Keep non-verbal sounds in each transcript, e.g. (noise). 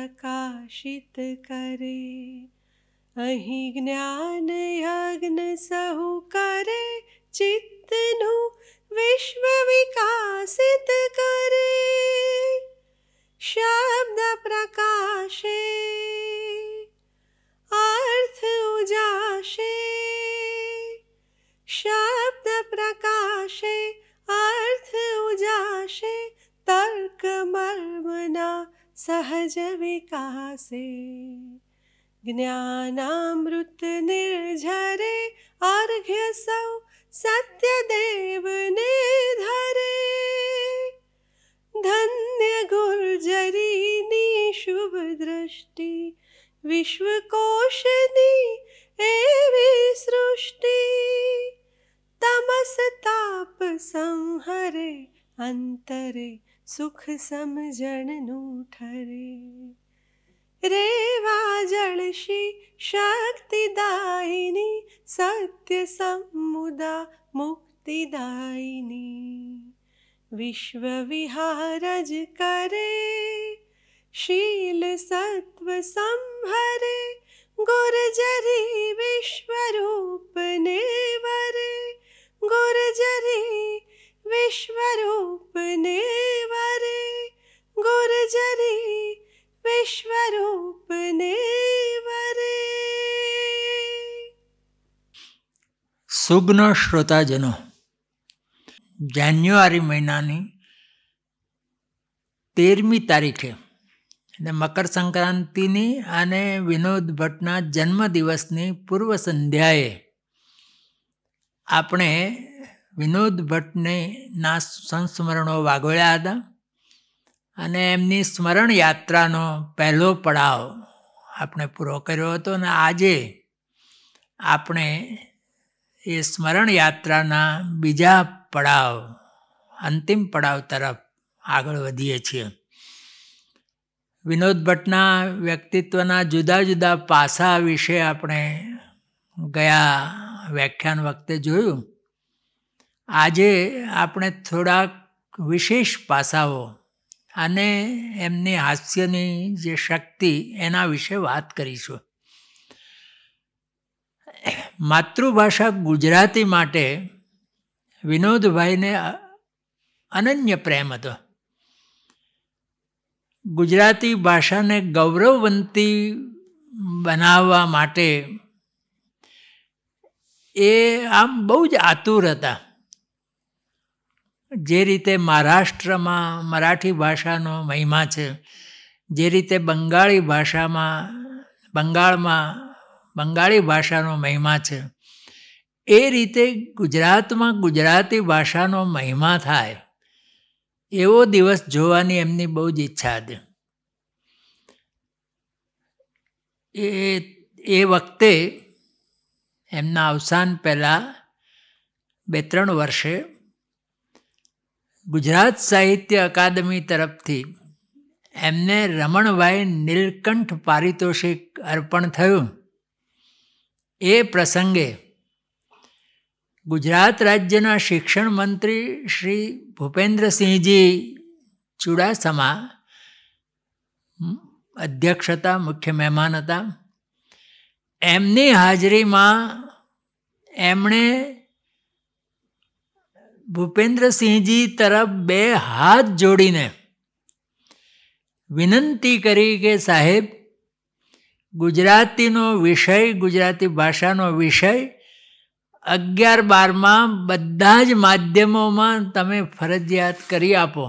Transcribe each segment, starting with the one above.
પ્રકાશિત કરે અહીં જ્ઞાન યજ્ઞ સહુ કરે ચિત્તનું વિશ્વ વિકાસિત કરે શબ્દ પ્રકાશે અર્થ ઉજાશે શબ્દ પ્રકાશે અર્થ ઉજાશે તર્ક મર્મના સહજ વિકાસે જ્ઞાનામૃત નિર્ઝરે અર્ઘ્ય સૌ સત્યદેવને ધરે ધન્ય ગુર્જરીની શુભ દ્રષ્ટિ વિશ્વકોશની એવી સૃષ્ટિ તમસ તાપ સંહરે અંતરે સુખ સમજણનું ઠરે રેવા જળશી શક્તિદાયિની સત્ય સમુદા મુક્તિદાયિની વિશ્વ વિહારજ કરે શીલ સત્વ સંહરે ગુરજરી વિશ્વરૂપને વરે ગુરજરી વિશ્વરૂપને વરે ગુરજરી વિશ્વરૂપને વરે સુગ્ન શ્રોતાજનો જાન્યુઆરી મહિનાની તેરમી તારીખે અને મકર સંક્રાંતિની અને વિનોદ ભટ્ટના જન્મદિવસની પૂર્વ સંધ્યાએ આપણે વિનોદ ભટ્ટને ના સંસ્મરણો વાગોળ્યા હતા અને એમની સ્મરણ યાત્રાનો પહેલો પડાવ આપણે પૂરો કર્યો હતો અને આજે આપણે એ સ્મરણ યાત્રાના બીજા પડાવ અંતિમ પડાવ તરફ આગળ વધીએ છીએ વિનોદ ભટ્ટના વ્યક્તિત્વના જુદા જુદા પાસા વિશે આપણે ગયા વ્યાખ્યાન વખતે જોયું આજે આપણે થોડાક વિશેષ પાસાઓ અને એમની હાસ્યની જે શક્તિ એના વિશે વાત કરીશું માતૃભાષા ગુજરાતી માટે વિનોદભાઈને અનન્ય પ્રેમ હતો ગુજરાતી ભાષાને ગૌરવવંતી બનાવવા માટે એ આમ બહુ જ આતુર હતા જે રીતે મહારાષ્ટ્રમાં મરાઠી ભાષાનો મહિમા છે જે રીતે બંગાળી ભાષામાં બંગાળમાં બંગાળી ભાષાનો મહિમા છે એ રીતે ગુજરાતમાં ગુજરાતી ભાષાનો મહિમા થાય એવો દિવસ જોવાની એમની બહુ જ ઈચ્છા હતી એ એ વખતે એમના અવસાન પહેલાં બે ત્રણ વર્ષે ગુજરાત સાહિત્ય અકાદમી તરફથી એમને રમણભાઈ નીલકંઠ પારિતોષિક અર્પણ થયું એ પ્રસંગે ગુજરાત રાજ્યના શિક્ષણ મંત્રી શ્રી ભૂપેન્દ્રસિંહજી ચુડાસમા અધ્યક્ષતા મુખ્ય મહેમાન હતા એમની હાજરીમાં એમણે ભૂપેન્દ્રસિંહજી તરફ બે હાથ જોડીને વિનંતી કરી કે સાહેબ ગુજરાતીનો વિષય ગુજરાતી ભાષાનો વિષય અગિયાર બારમાં બધા જ માધ્યમોમાં તમે ફરજિયાત કરી આપો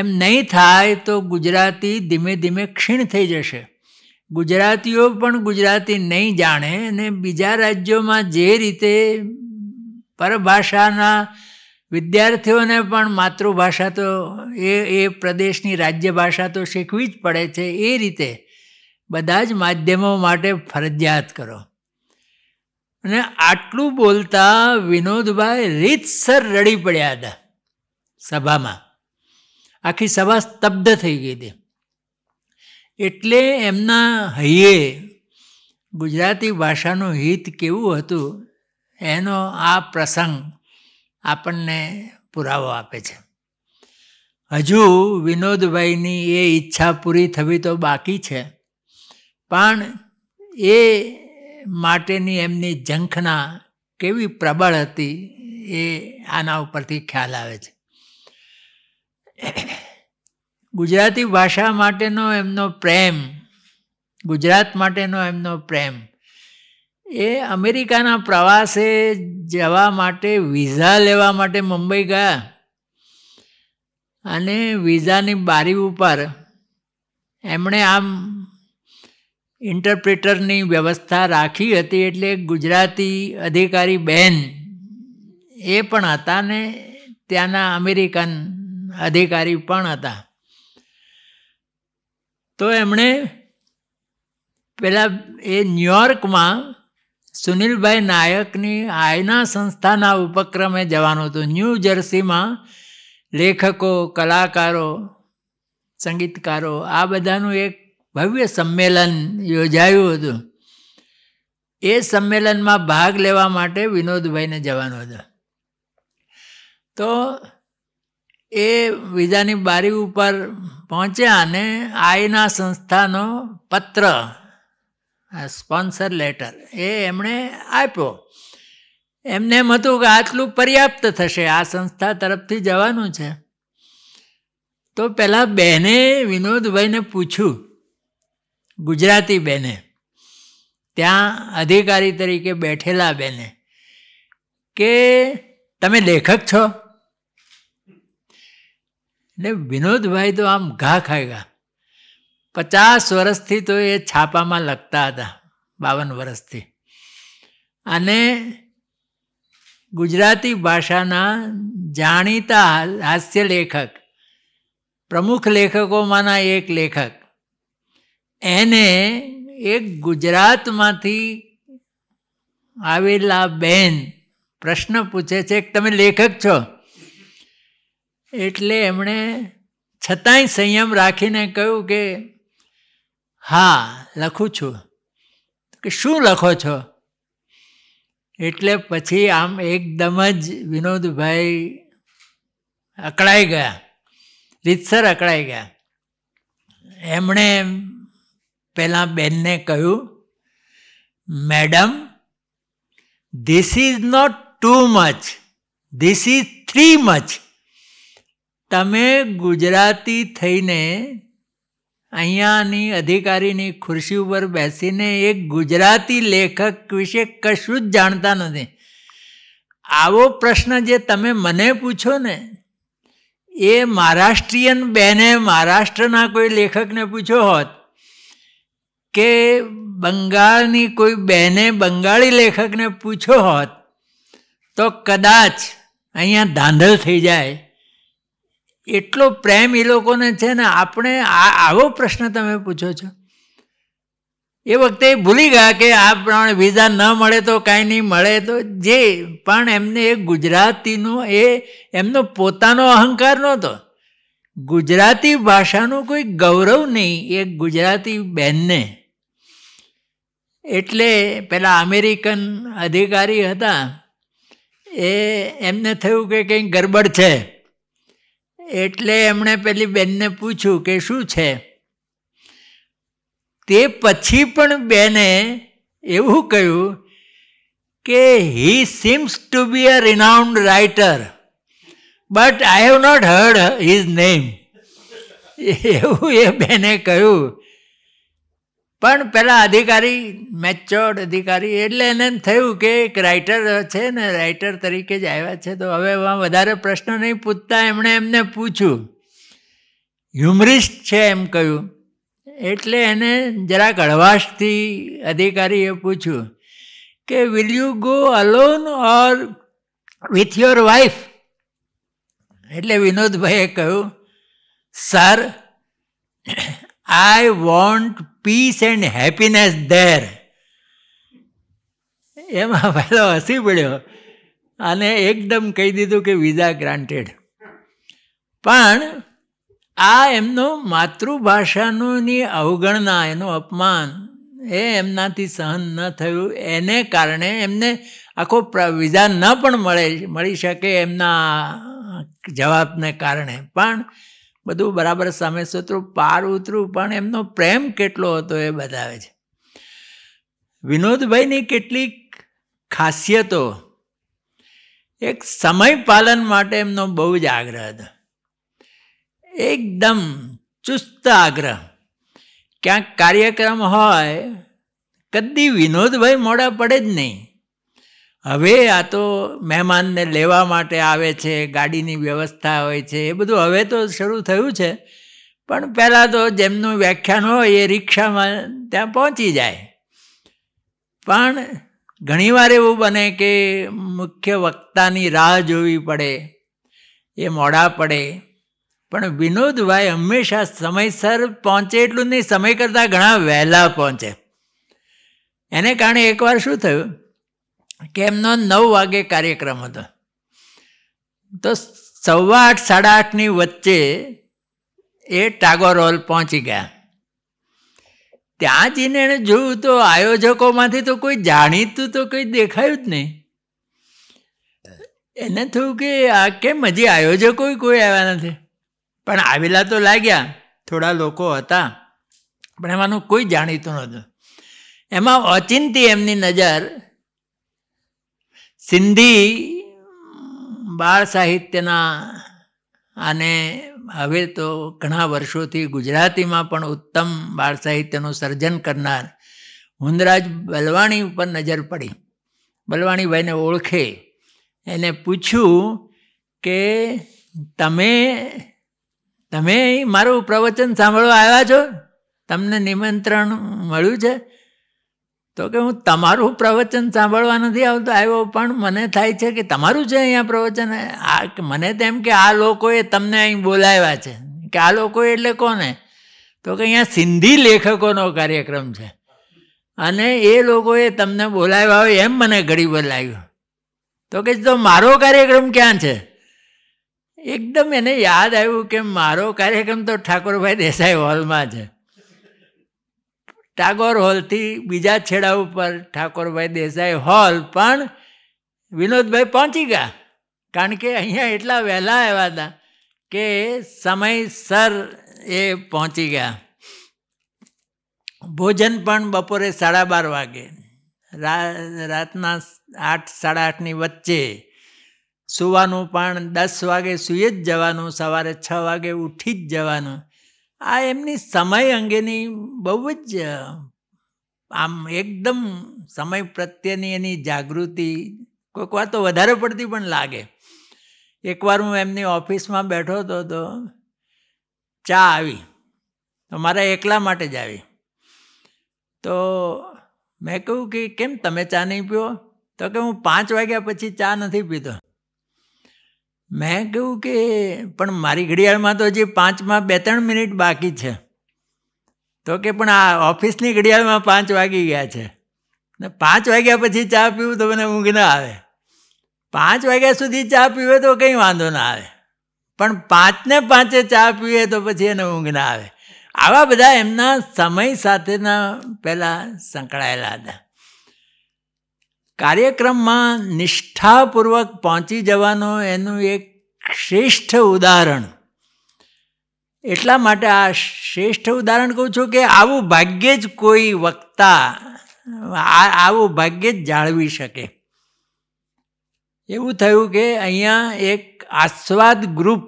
એમ નહીં થાય તો ગુજરાતી ધીમે ધીમે ક્ષીણ થઈ જશે ગુજરાતીઓ પણ ગુજરાતી નહીં જાણે અને બીજા રાજ્યોમાં જે રીતે પરભાષાના વિદ્યાર્થીઓને પણ માતૃભાષા તો એ એ પ્રદેશની રાજ્ય ભાષા તો શીખવી જ પડે છે એ રીતે બધા જ માધ્યમો માટે ફરજિયાત કરો અને આટલું બોલતા વિનોદભાઈ રીતસર રડી પડ્યા હતા સભામાં આખી સભા સ્તબ્ધ થઈ ગઈ હતી એટલે એમના હૈયે ગુજરાતી ભાષાનું હિત કેવું હતું એનો આ પ્રસંગ આપણને પુરાવો આપે છે હજુ વિનોદભાઈની એ ઈચ્છા પૂરી થવી તો બાકી છે પણ એ માટેની એમની ઝંખના કેવી પ્રબળ હતી એ આના ઉપરથી ખ્યાલ આવે છે ગુજરાતી ભાષા માટેનો એમનો પ્રેમ ગુજરાત માટેનો એમનો પ્રેમ એ અમેરિકાના પ્રવાસે જવા માટે વિઝા લેવા માટે મુંબઈ ગયા અને વિઝાની બારી ઉપર એમણે આમ ઇન્ટરપ્રિટરની વ્યવસ્થા રાખી હતી એટલે ગુજરાતી અધિકારી બહેન એ પણ હતા ને ત્યાંના અમેરિકન અધિકારી પણ હતા તો એમણે પહેલાં એ ન્યુયોર્કમાં સુનિલભાઈ નાયકની આયના સંસ્થાના ઉપક્રમે જવાનું હતું ન્યૂ જર્સીમાં લેખકો કલાકારો સંગીતકારો આ બધાનું એક ભવ્ય સંમેલન યોજાયું હતું એ સંમેલનમાં ભાગ લેવા માટે વિનોદભાઈને જવાનું હતું તો એ વિઝાની બારી ઉપર પહોંચ્યા અને આયના સંસ્થાનો પત્ર આ સ્પોન્સર લેટર એ એમણે આપ્યો એમને એમ હતું કે આટલું પર્યાપ્ત થશે આ સંસ્થા તરફથી જવાનું છે તો પહેલાં બહેને વિનોદભાઈને પૂછ્યું ગુજરાતી બહેને ત્યાં અધિકારી તરીકે બેઠેલા બહેને કે તમે લેખક છો એટલે વિનોદભાઈ તો આમ ઘા ખાઈ ગયા પચાસ વર્ષથી તો એ છાપામાં લખતા હતા બાવન વર્ષથી અને ગુજરાતી ભાષાના જાણીતા હાસ્ય લેખક પ્રમુખ લેખકોમાંના એક લેખક એને એક ગુજરાતમાંથી આવેલા બેન પ્રશ્ન પૂછે છે કે તમે લેખક છો એટલે એમણે છતાંય સંયમ રાખીને કહ્યું કે હા લખું છું કે શું લખો છો એટલે પછી આમ એકદમ જ વિનોદભાઈ અકળાઈ ગયા રીતસર અકળાઈ ગયા એમણે પહેલાં બેનને કહ્યું madam this is not too much this is three much તમે ગુજરાતી થઈને અહીંયાની અધિકારીની ખુરશી ઉપર બેસીને એક ગુજરાતી લેખક વિશે કશું જ જાણતા નથી આવો પ્રશ્ન જે તમે મને પૂછો ને એ મહારાષ્ટ્રીયન બેને મહારાષ્ટ્રના કોઈ લેખકને પૂછ્યો હોત કે બંગાળની કોઈ બેને બંગાળી લેખકને પૂછ્યો હોત તો કદાચ અહીંયા ધાંધલ થઈ જાય એટલો પ્રેમ એ લોકોને છે ને આપણે આ આવો પ્રશ્ન તમે પૂછો છો એ વખતે ભૂલી ગયા કે આ પ્રમાણે વિઝા ન મળે તો કાંઈ નહીં મળે તો જે પણ એમને એ ગુજરાતીનો એ એમનો પોતાનો અહંકાર નહોતો ગુજરાતી ભાષાનું કોઈ ગૌરવ નહીં એ ગુજરાતી બહેનને એટલે પેલા અમેરિકન અધિકારી હતા એ એમને થયું કે કંઈ ગરબડ છે એટલે એમણે પેલી બેનને પૂછ્યું કે શું છે તે પછી પણ બેને એવું કહ્યું કે he seems to be a renowned writer but I have not heard his name એવું એ બેને કહ્યું પણ પેલા અધિકારી મેચ્યોર્ડ અધિકારી એટલે એને થયું કે એક રાઇટર છે ને રાઇટર તરીકે જ આવ્યા છે તો હવે વધારે પ્રશ્ન નહીં પૂછતા એમણે એમને પૂછ્યું હ્યુમરિસ્ટ છે એમ કહ્યું એટલે એને જરાક હળવાશથી અધિકારીએ પૂછ્યું કે will you go alone or with your wife એટલે વિનોદભાઈએ કહ્યું sir I want peace and happiness there. એમાં પહેલો હસી પડ્યો અને એકદમ કહી દીધું કે વિઝા ગ્રાન્ટેડ પણ આ એમનો માતૃભાષાની અવગણના એનું અપમાન એ એમનાથી સહન ન થયું એને કારણે એમને આખો વિઝા ન પણ મળે મળી શકે એમના જવાબને કારણે પણ બધું બરાબર સામે શત્રુ પાર ઉતરું પણ એમનો પ્રેમ કેટલો હતો એ બતાવે છે વિનોદભાઈની કેટલીક ખાસિયતો એક સમય પાલન માટે એમનો બહુ જ આગ્રહ હતો એકદમ ચુસ્ત આગ્રહ ક્યાંક કાર્યક્રમ હોય કદી વિનોદભાઈ મોડા પડે જ નહીં હવે આ તો મહેમાનને લેવા માટે આવે છે ગાડીની વ્યવસ્થા હોય છે એ બધું હવે તો શરૂ થયું છે પણ પહેલાં તો જેમનું વ્યાખ્યાન હોય એ રિક્ષામાં ત્યાં પહોંચી જાય પણ ઘણીવાર એવું બને કે મુખ્ય વક્તાની રાહ જોવી પડે એ મોડા પડે પણ વિનોદભાઈ હંમેશા સમયસર પહોંચે એટલું નહીં સમય કરતાં ઘણા વહેલા પહોંચે એને કારણે એકવાર શું થયું કે એમનો નવ વાગે કાર્યક્રમ હતો તો સવા આઠ સાડા આઠની વચ્ચે એ ટાગોર હોલ પહોંચી ગયા ત્યાં જઈને એણે જોયું તો આયોજકોમાંથી તો કોઈ જાણીતું તો કંઈ દેખાયું જ નહીં એને થયું કે આ કેમ હજી આયોજકો કોઈ આવ્યા નથી પણ આવેલા તો લાગ્યા થોડા લોકો હતા પણ એમાંનું કોઈ જાણીતું નહોતું એમાં અચિંતી એમની નજર સિંધી બાળ સાહિત્યના અને હવે તો ઘણા વર્ષોથી ગુજરાતીમાં પણ ઉત્તમ બાળ સાહિત્યનું સર્જન કરનાર હુંદરાજ બલવાણી ઉપર નજર પડી બલવાણીભાઈને ઓળખે એને પૂછ્યું કે તમે તમે મારું પ્રવચન સાંભળવા આવ્યા છો તમને નિમંત્રણ મળ્યું છે તો કે હું તમારું પ્રવચન સાંભળવા નથી આવતો આવ્યો પણ મને થાય છે કે તમારું છે અહીંયા પ્રવચન આ મને તેમ કે આ લોકોએ તમને અહીં બોલાવ્યા છે કે આ લોકો એટલે કોને તો કે અહીંયા સિંધી લેખકોનો કાર્યક્રમ છે અને એ લોકોએ તમને બોલાવ્યા હોય એમ મને ઘડી બોલાવ્યું તો કે તો મારો કાર્યક્રમ ક્યાં છે એકદમ એને યાદ આવ્યું કે મારો કાર્યક્રમ તો ઠાકોરભાઈ દેસાઈ હોલમાં છે ટાગોર હોલથી બીજા છેડા ઉપર ઠાકોરભાઈ દેસાઈ હોલ પણ વિનોદભાઈ પહોંચી ગયા કારણ કે અહીંયા એટલા વહેલા આવ્યા હતા કે સમયસર એ પહોંચી ગયા ભોજન પણ બપોરે સાડા બાર વાગે રાતના આઠ સાડા આઠની વચ્ચે સુવાનું પણ દસ વાગે સૂઈ જ જવાનું સવારે છ વાગે ઉઠી જ જવાનું આ એમની સમય અંગેની બહુ જ આમ એકદમ સમય પ્રત્યેની એની જાગૃતિ કોઈક વાર તો વધારે પડતી પણ લાગે એકવાર હું એમની ઓફિસમાં બેઠો હતો તો ચા આવી તો મારા એકલા માટે જ આવી તો મેં કહ્યું કે કેમ તમે ચા નહીં પીઓ તો કે હું પાંચ વાગ્યા પછી ચા નથી પીતો મેં કહ્યું કે પણ મારી ઘડિયાળમાં તો હજી પાંચમાં બે ત્રણ મિનિટ બાકી છે તો કે પણ આ ઓફિસની ઘડિયાળમાં પાંચ વાગી ગયા છે ને પાંચ વાગ્યા પછી ચા પીવું તો મને ઊંઘ ના આવે પાંચ વાગ્યા સુધી ચા પીવે તો કંઈ વાંધો ના આવે પણ પાંચને પાંચે ચા પીવે તો પછી એને ઊંઘ ના આવે આવા બધા એમના સમય સાથેના પહેલાં સંકળાયેલા હતા કાર્યક્રમમાં નિષ્ઠાપૂર્વક પહોંચી જવાનું એનું એક શ્રેષ્ઠ ઉદાહરણ એટલા માટે આ શ્રેષ્ઠ ઉદાહરણ કહું છું કે આવું ભાગ્યે જ કોઈ વક્તા આવું ભાગ્યે જ જાળવી શકે એવું થયું કે અહીંયા એક આસ્વાદ ગ્રુપ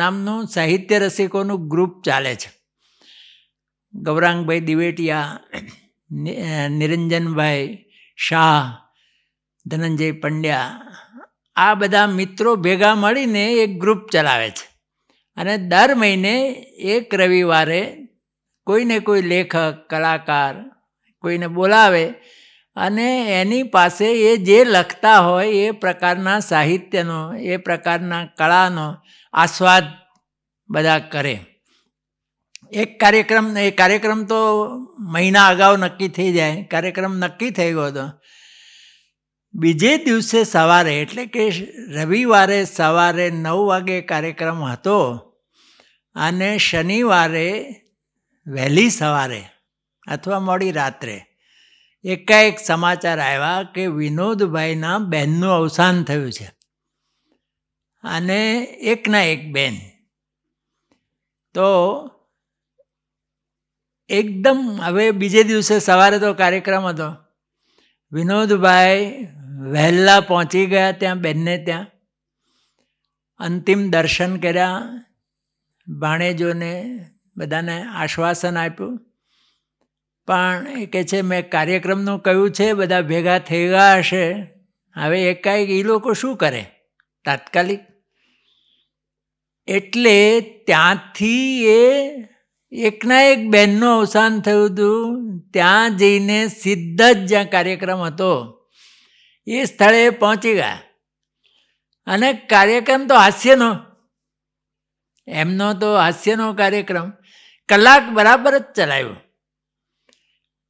નામનું સાહિત્ય રસિકોનું ગ્રુપ ચાલે છે ગૌરાંગભાઈ દિવેટિયા નિરંજનભાઈ શાહ ધનંજય પંડ્યા આ બધા મિત્રો ભેગા મળીને એક ગ્રુપ ચલાવે છે અને દર મહિને એક રવિવારે કોઈને કોઈ લેખક કલાકાર કોઈને બોલાવે અને એની પાસે એ જે લખતા હોય એ પ્રકારના સાહિત્યનો એ પ્રકારના કળાનો આસ્વાદ બધા કરે એક કાર્યક્રમ એ કાર્યક્રમ તો મહિના અગાઉ નક્કી થઈ જાય કાર્યક્રમ નક્કી થઈ ગયો હતો બીજે દિવસે સવારે એટલે કે રવિવારે સવારે નવ વાગે કાર્યક્રમ હતો અને શનિવારે વહેલી સવારે અથવા મોડી રાત્રે એકાએક સમાચાર આવ્યા કે વિનોદભાઈના બહેનનું અવસાન થયું છે અને એકના એક બેન તો એકદમ હવે બીજે દિવસે સવારે તો કાર્યક્રમ હતો વિનોદભાઈ વહેલા પહોંચી ગયા ત્યાં બેનને ત્યાં અંતિમ દર્શન કર્યા ભાણેજોને બધાને આશ્વાસન આપ્યું પણ એ કહે છે મેં કાર્યક્રમનું કહ્યું છે બધા ભેગા થઈ ગયા હશે હવે એકાએક એ લોકો શું કરે તાત્કાલિક એટલે ત્યાંથી એ એકના એક બહેનનું અવસાન થયું હતું ત્યાં જઈને સીધા જ જ્યાં કાર્યક્રમ હતો એ સ્થળે પહોંચી ગયા અને કાર્યક્રમ તો હાસ્યનો એમનો તો હાસ્યનો કાર્યક્રમ કલાક બરાબર જ ચલાવ્યો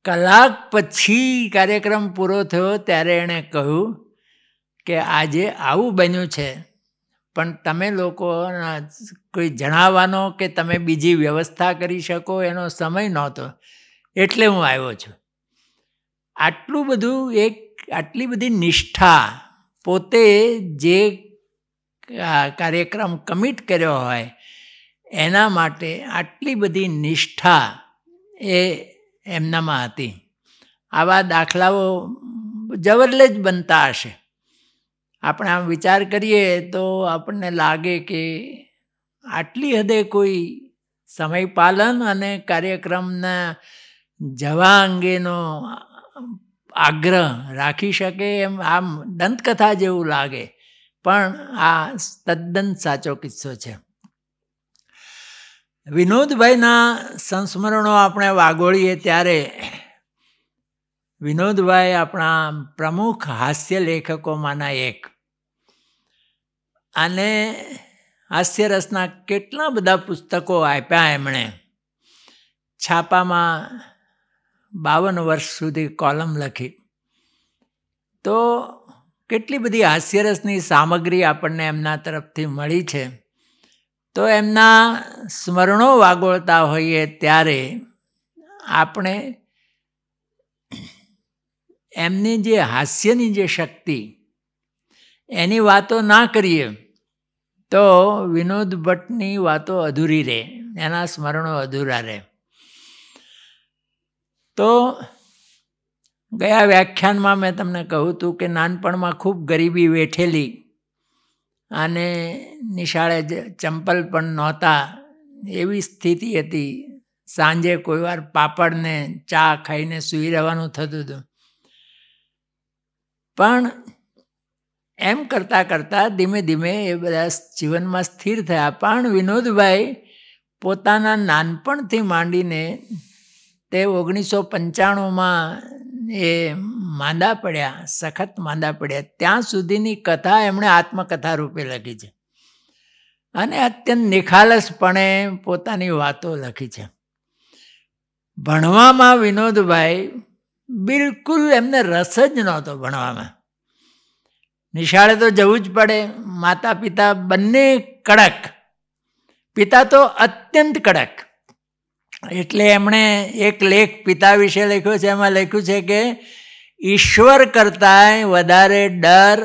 કલાક પછી કાર્યક્રમ પૂરો થયો ત્યારે એણે કહ્યું કે આજે આવું બન્યું છે પણ તમે લોકોના કોઈ જણાવવાનો કે તમે બીજી વ્યવસ્થા કરી શકો એનો સમય નહોતો એટલે હું આવ્યો છું આટલું બધું એક આટલી બધી નિષ્ઠા પોતે જે કાર્યક્રમ કમિટ કર્યો હોય એના માટે આટલી બધી નિષ્ઠા એ એમનામાં હતી આવા દાખલાઓ જવરલે જ બનતા હશે આપણે આમ વિચાર કરીએ તો આપણને લાગે કે આટલી હદે કોઈ સમયપાલન અને કાર્યક્રમના જવા અંગેનો આગ્રહ રાખી શકે એમ આમ દંતકથા જેવું લાગે પણ આ તદ્દન સાચો કિસ્સો છે વિનોદભાઈના સંસ્મરણો આપણે વાગોળીએ ત્યારે વિનોદભાઈ આપણા પ્રમુખ હાસ્ય લેખકોમાંના એક અને હાસ્યરસના કેટલા બધા પુસ્તકો આપ્યા એમણે છાપામાં બાવન વર્ષ સુધી કોલમ લખી તો કેટલી બધી હાસ્યરસની સામગ્રી આપણને એમના તરફથી મળી છે તો એમના સ્મરણો વાગોળતા હોઈએ ત્યારે આપણે એમની જે હાસ્યની જે શક્તિ એની વાતો ના કરીએ તો વિનોદ ભટ્ટની વાતો અધૂરી રહે એના સ્મરણો અધૂરા રહે તો ગયા વ્યાખ્યાનમાં મેં તમને કહ્યું હતું કે નાનપણમાં ખૂબ ગરીબી વેઠેલી અને નિશાળે ચંપલ પણ નહોતા એવી સ્થિતિ હતી સાંજે કોઈવાર પાપડને ચા ખાઈને સૂઈ રહેવાનું થતું હતું પણ એમ કરતાં કરતાં ધીમે ધીમે એ બધા જીવનમાં સ્થિર થયા પણ વિનોદભાઈ પોતાના નાનપણથી માંડીને તે ઓગણીસો પંચાણુંમાં એ માંદા પડ્યા સખત માંદા પડ્યા ત્યાં સુધીની કથા એમણે આત્મકથા રૂપે લખી છે અને અત્યંત નિખાલસપણે પોતાની વાતો લખી છે ભણવામાં વિનોદભાઈ બિલકુલ એમને રસ જ નહોતો ભણવામાં નિશાળે તો જવું જ પડે માતા પિતા બંને કડક પિતા તો અત્યંત કડક એટલે એમણે એક લેખ પિતા વિશે લખ્યો છે એમાં લખ્યું છે કે ઈશ્વર કરતાં વધારે ડર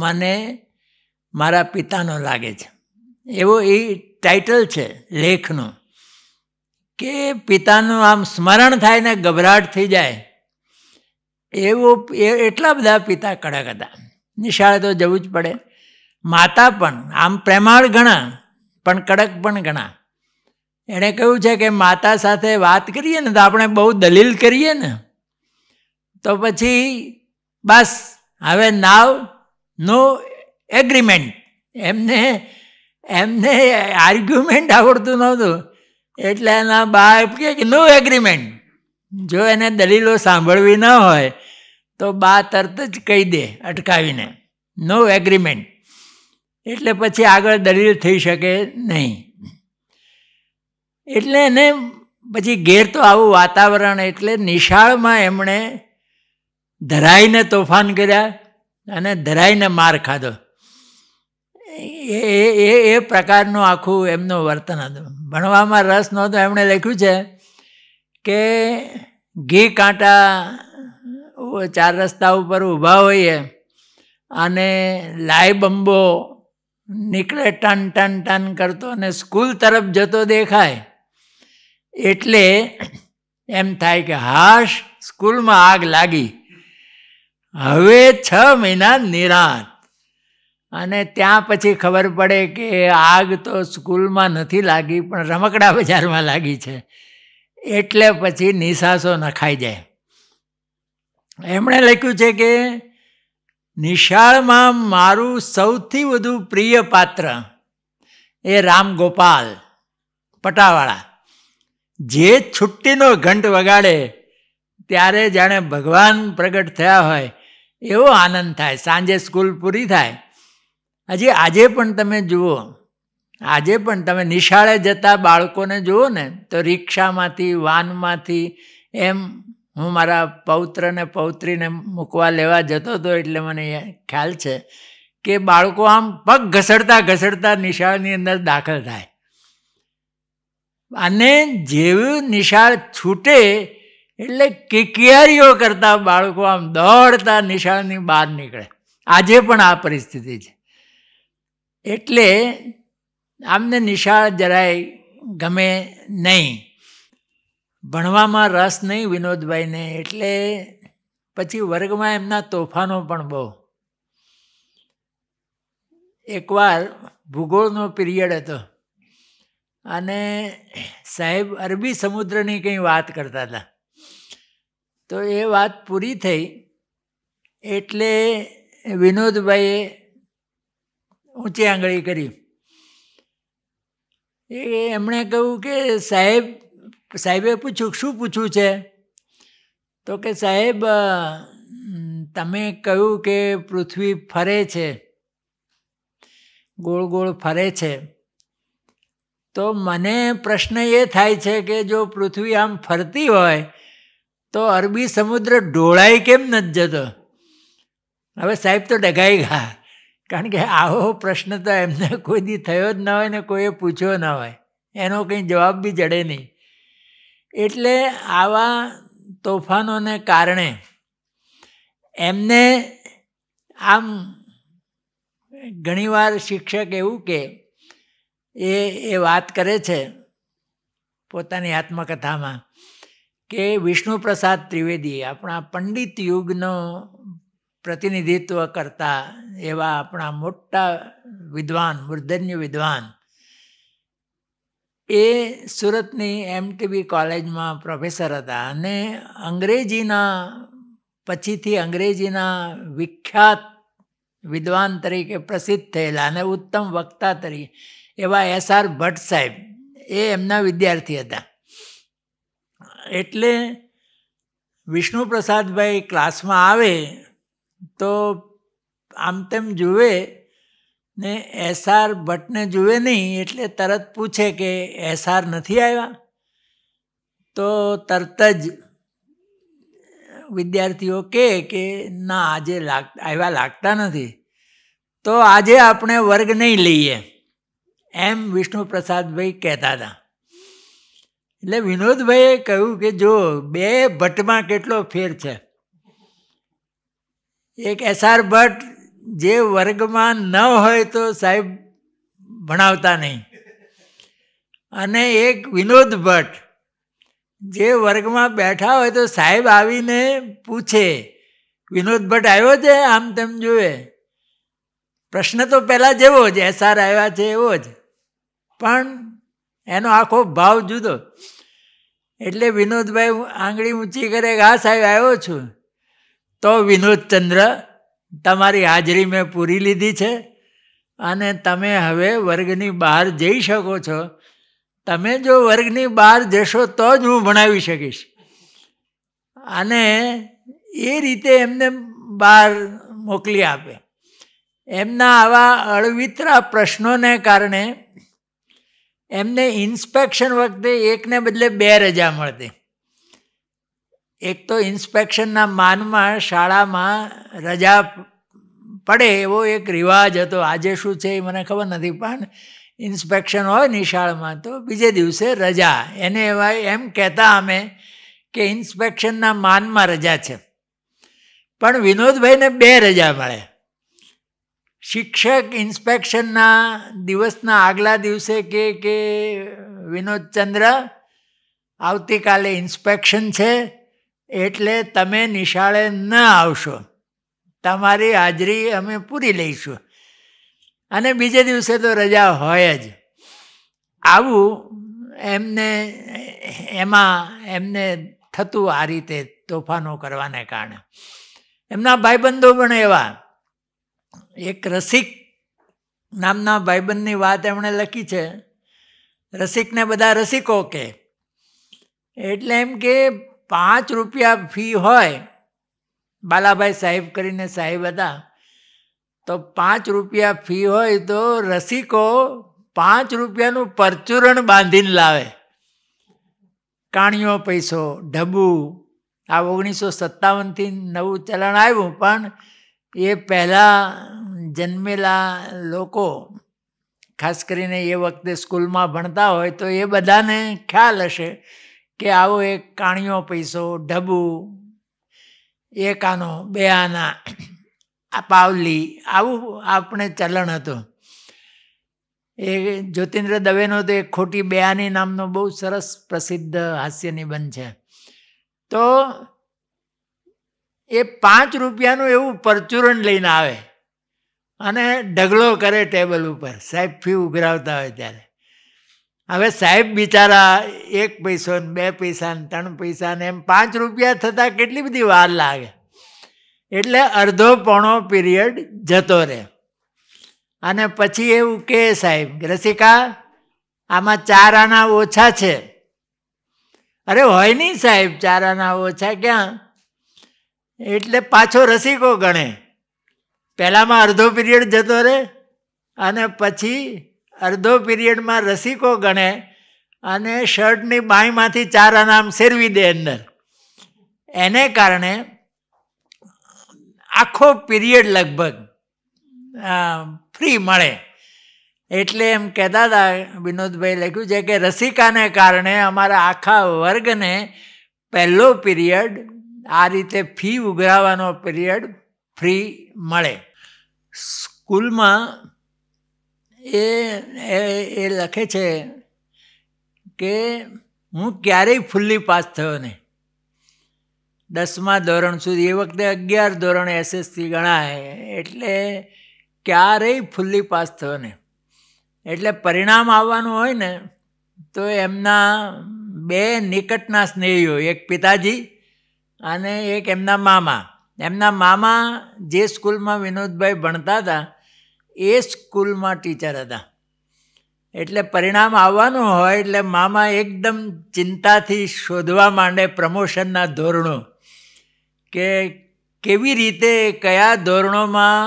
મને મારા પિતાનો લાગે છે એવો એ ટાઇટલ છે લેખનો કે પિતાનું આમ સ્મરણ થાય ને ગભરાટ થઈ જાય એવો એટલા બધા પિતા કડક હતા નિશાળે તો જવું જ પડે માતા પણ આમ પ્રેમાળ ઘણા પણ કડક પણ ઘણા એણે કહ્યું છે કે માતા સાથે વાત કરીએ ને તો આપણે બહુ દલીલ કરીએ ને તો પછી બસ હવે નાવ નો એગ્રીમેન્ટ એમને એમને આર્ગ્યુમેન્ટ આવડતું નહોતું એટલે એના બા કે નો એગ્રીમેન્ટ જો એને દલીલો સાંભળવી ન હોય તો બા તરત જ કહી દે અટકાવીને નો એગ્રીમેન્ટ એટલે પછી આગળ દલીલ થઈ શકે નહીં એટલે એને પછી ઘેર તો આવું વાતાવરણ એટલે નિશાળમાં એમણે ધરાઈને તોફાન કર્યા અને ધરાઈને માર ખાધો એ એ એ પ્રકારનું આખું એમનું વર્તન હતું ભણવામાં રસ નહોતો એમણે લખ્યું છે કે ઘી કાંટા ચાર રસ્તા ઉપર ઊભા હોઈએ અને લાય બંબો નીકળે ટન ટન ટન કરતો અને સ્કૂલ તરફ જતો દેખાય એટલે એમ થાય કે હાશ સ્કૂલમાં આગ લાગી હવે છ મહિના નિરાંત અને ત્યાં પછી ખબર પડે કે આગ તો સ્કૂલમાં નથી લાગી પણ રમકડા બજારમાં લાગી છે એટલે પછી નિશાસો નખાઈ જાય એમણે લખ્યું છે કે નિશાળમાં મારું સૌથી વધુ પ્રિય પાત્ર એ રામ ગોપાલ પટાવાળા જે છુટ્ટીનો ઘંટ વગાડે ત્યારે જાણે ભગવાન પ્રગટ થયા હોય એવો આનંદ થાય સાંજે સ્કૂલ પૂરી થાય હજી આજે પણ તમે જુઓ આજે પણ તમે નિશાળે જતા બાળકોને જુઓ ને તો રિક્ષામાંથી વાનમાંથી એમ હું મારા પૌત્રને પૌત્રીને મૂકવા લેવા જતો હતો એટલે મને ખ્યાલ છે કે બાળકો આમ પગ ઘસડતા ઘસડતા નિશાળની અંદર દાખલ થાય અને જેવું નિશાળ છૂટે એટલે કિકિયારીઓ કરતા બાળકો આમ દોડતા નિશાળની બહાર નીકળે આજે પણ આ પરિસ્થિતિ છે એટલે આમને નિશાળ જરાય ગમે નહીં ભણવામાં રસ નહીં વિનોદભાઈને એટલે પછી વર્ગમાં એમના તોફાનો પણ બહુ એકવાર ભૂગોળનો પિરિયડ હતો અને સાહેબ અરબી સમુદ્રની કંઈ વાત કરતા હતા તો એ વાત પૂરી થઈ એટલે વિનોદભાઈએ ઊંચી આંગળી કરી એ એમણે કહ્યું કે સાહેબ સાહેબે પૂછ્યું શું પૂછવું છે તો કે સાહેબ તમે કહ્યું કે પૃથ્વી ફરે છે ગોળ ગોળ ફરે છે તો મને પ્રશ્ન એ થાય છે કે જો પૃથ્વી આમ ફરતી હોય તો અરબી સમુદ્ર ઢોળાઈ કેમ નથી જતો હવે સાહેબ તો ડગાઈ ગયા કારણ કે આવો પ્રશ્ન તો એમને કોઈ દી થયો જ ન હોય ને કોઈએ પૂછ્યો ન હોય એનો કંઈ જવાબ બી જડે નહીં એટલે આવા તોફાનોને કારણે એમને આમ ઘણીવાર શિક્ષક એવું કે એ એ વાત કરે છે પોતાની આત્મકથામાં કે વિષ્ણુપ્રસાદ ત્રિવેદી આપણા પંડિત યુગનો પ્રતિનિધિત્વ કરતા એવા આપણા મોટા વિદ્વાન મૂર્ધન્ય વિદ્વાન એ સુરતની એમટીબી કોલેજમાં પ્રોફેસર હતા અને અંગ્રેજીના પછીથી અંગ્રેજીના વિખ્યાત વિદ્વાન તરીકે પ્રસિદ્ધ થયેલા અને ઉત્તમ વક્તા તરીકે એવા એસ આર ભટ્ટ સાહેબ એ એમના વિદ્યાર્થી હતા એટલે વિષ્ણુપ્રસાદભાઈ ક્લાસમાં આવે તો આમ તેમ જુએ ને એસ આર ભટ્ટને જુએ નહીં એટલે તરત પૂછે કે એસ આર નથી આવ્યા તો તરત જ વિદ્યાર્થીઓ કહે કે ના આજે લાગ આવ્યા લાગતા નથી તો આજે આપણે વર્ગ નહીં લઈએ એમ વિષ્ણુ પ્રસાદભાઈ કહેતા હતા એટલે વિનોદભાઈએ કહ્યું કે જો બે ભટ્ટમાં કેટલો ફેર છે એક એસઆર ભટ્ટ જે વર્ગમાં ન હોય તો સાહેબ ભણાવતા નહીં અને એક વિનોદ ભટ્ટ જે વર્ગમાં બેઠા હોય તો સાહેબ આવીને પૂછે વિનોદ ભટ્ટ આવ્યો છે આમ તેમ જુએ પ્રશ્ન તો પહેલાં જેવો જ એસઆર આવ્યા છે એવો જ પણ એનો આખો ભાવ જુદો એટલે વિનોદભાઈ આંગળી ઊંચી કરે કે હા સાહેબ આવ્યો છું તો વિનોદચંદ્ર તમારી હાજરી મેં પૂરી લીધી છે અને તમે હવે વર્ગની બહાર જઈ શકો છો તમે જો વર્ગની બહાર જશો તો જ હું ભણાવી શકીશ અને એ રીતે એમને બહાર મોકલી આપે એમના આવા અળવિતરા પ્રશ્નોને કારણે એમને ઇન્સ્પેક્શન વખતે એકને બદલે બે રજા મળતી એક તો ઇન્સ્પેક્શનના માનમાં શાળામાં રજા પડે એવો એક રિવાજ હતો આજે શું છે એ મને ખબર નથી પણ ઇન્સ્પેક્શન હોય નિશાળમાં તો બીજે દિવસે રજા એને એવા એમ કહેતા અમે કે ઇન્સ્પેક્શનના માનમાં રજા છે પણ વિનોદભાઈને બે રજા મળે શિક્ષક ઇન્સ્પેક્શનના દિવસના આગલા દિવસે કે કે વિનોદચંદ્ર આવતીકાલે ઇન્સ્પેક્શન છે એટલે તમે નિશાળે ન આવશો તમારી હાજરી અમે પૂરી લઈશું અને બીજે દિવસે તો રજા હોય જ આવું એમને એમાં એમને થતું આ રીતે તોફાનો કરવાને કારણે એમના ભાઈબંધો પણ એવા એક રસિક નામના ભાઈબંધની વાત એમણે લખી છે રસિકને બધા રસિકો કે એટલે એમ કે પાંચ રૂપિયા ફી હોય બાલાભાઈ સાહેબ કરીને સાહેબ હતા તો પાંચ રૂપિયા ફી હોય તો રસિકો પાંચ રૂપિયાનું પરચુરણ બાંધીને લાવે કાણિયો પૈસો ઢબુ આ ઓગણીસો સત્તાવનથી નવું ચલણ આવ્યું પણ એ પહેલાં જન્મેલા લોકો ખાસ કરીને એ વખતે સ્કૂલમાં ભણતા હોય તો એ બધાને ખ્યાલ હશે કે આવો એક કાણિયો પૈસો ઢબુ એક આનો બે આના આ પાવલી આવું આપણે ચલણ હતું એ જ્યોતિન્દ્ર દવેનો તો એક ખોટી બેઆની નામનો બહુ સરસ પ્રસિદ્ધ હાસ્ય નિબંધ છે તો એ પાંચ રૂપિયાનું એવું પરચુરણ લઈને આવે અને ઢગલો કરે ટેબલ ઉપર સાહેબ ફી ઉઘરાવતા હોય ત્યારે હવે સાહેબ બિચારા એક પૈસો ને બે પૈસા ને ત્રણ પૈસા ને એમ પાંચ રૂપિયા થતાં કેટલી બધી વાર લાગે એટલે અડધો પોણો પીરિયડ જતો રહે અને પછી એવું કે સાહેબ રસિકા આમાં ચાર આના ઓછા છે અરે હોય નહીં સાહેબ ચાર આના ઓછા ક્યાં એટલે પાછો રસિકો ગણે પહેલાંમાં અડધો પીરિયડ જતો રહે અને પછી અડધો પિરિયડમાં રસિકો ગણે અને શર્ટની બાંયમાંથી ચાર અનામ શેરવી દે અંદર એને કારણે આખો પિરિયડ લગભગ ફ્રી મળે એટલે એમ કહેતા હતા વિનોદભાઈ લખ્યું છે કે રસિકાને કારણે અમારા આખા વર્ગને પહેલો પિરિયડ આ રીતે ફી ઉઘરાવાનો પિરિયડ ફ્રી મળે સ્કૂલમાં એ એ એ લખે છે કે હું ક્યારેય ફૂલ્લી પાસ થયો નહીં દસમા ધોરણ સુધી એ વખતે અગિયાર ધોરણ એસએસસી ગણાય એટલે ક્યારેય ફૂલ્લી પાસ થયો નહીં એટલે પરિણામ આવવાનું હોય ને તો એમના બે નિકટના સ્નેહીઓ એક પિતાજી અને એક એમના મામા એમના મામા જે સ્કૂલમાં વિનોદભાઈ ભણતા હતા એ સ્કૂલમાં ટીચર હતા એટલે પરિણામ આવવાનું હોય એટલે મામા એકદમ ચિંતાથી શોધવા માંડે પ્રમોશનના ધોરણો કે કેવી રીતે કયા ધોરણોમાં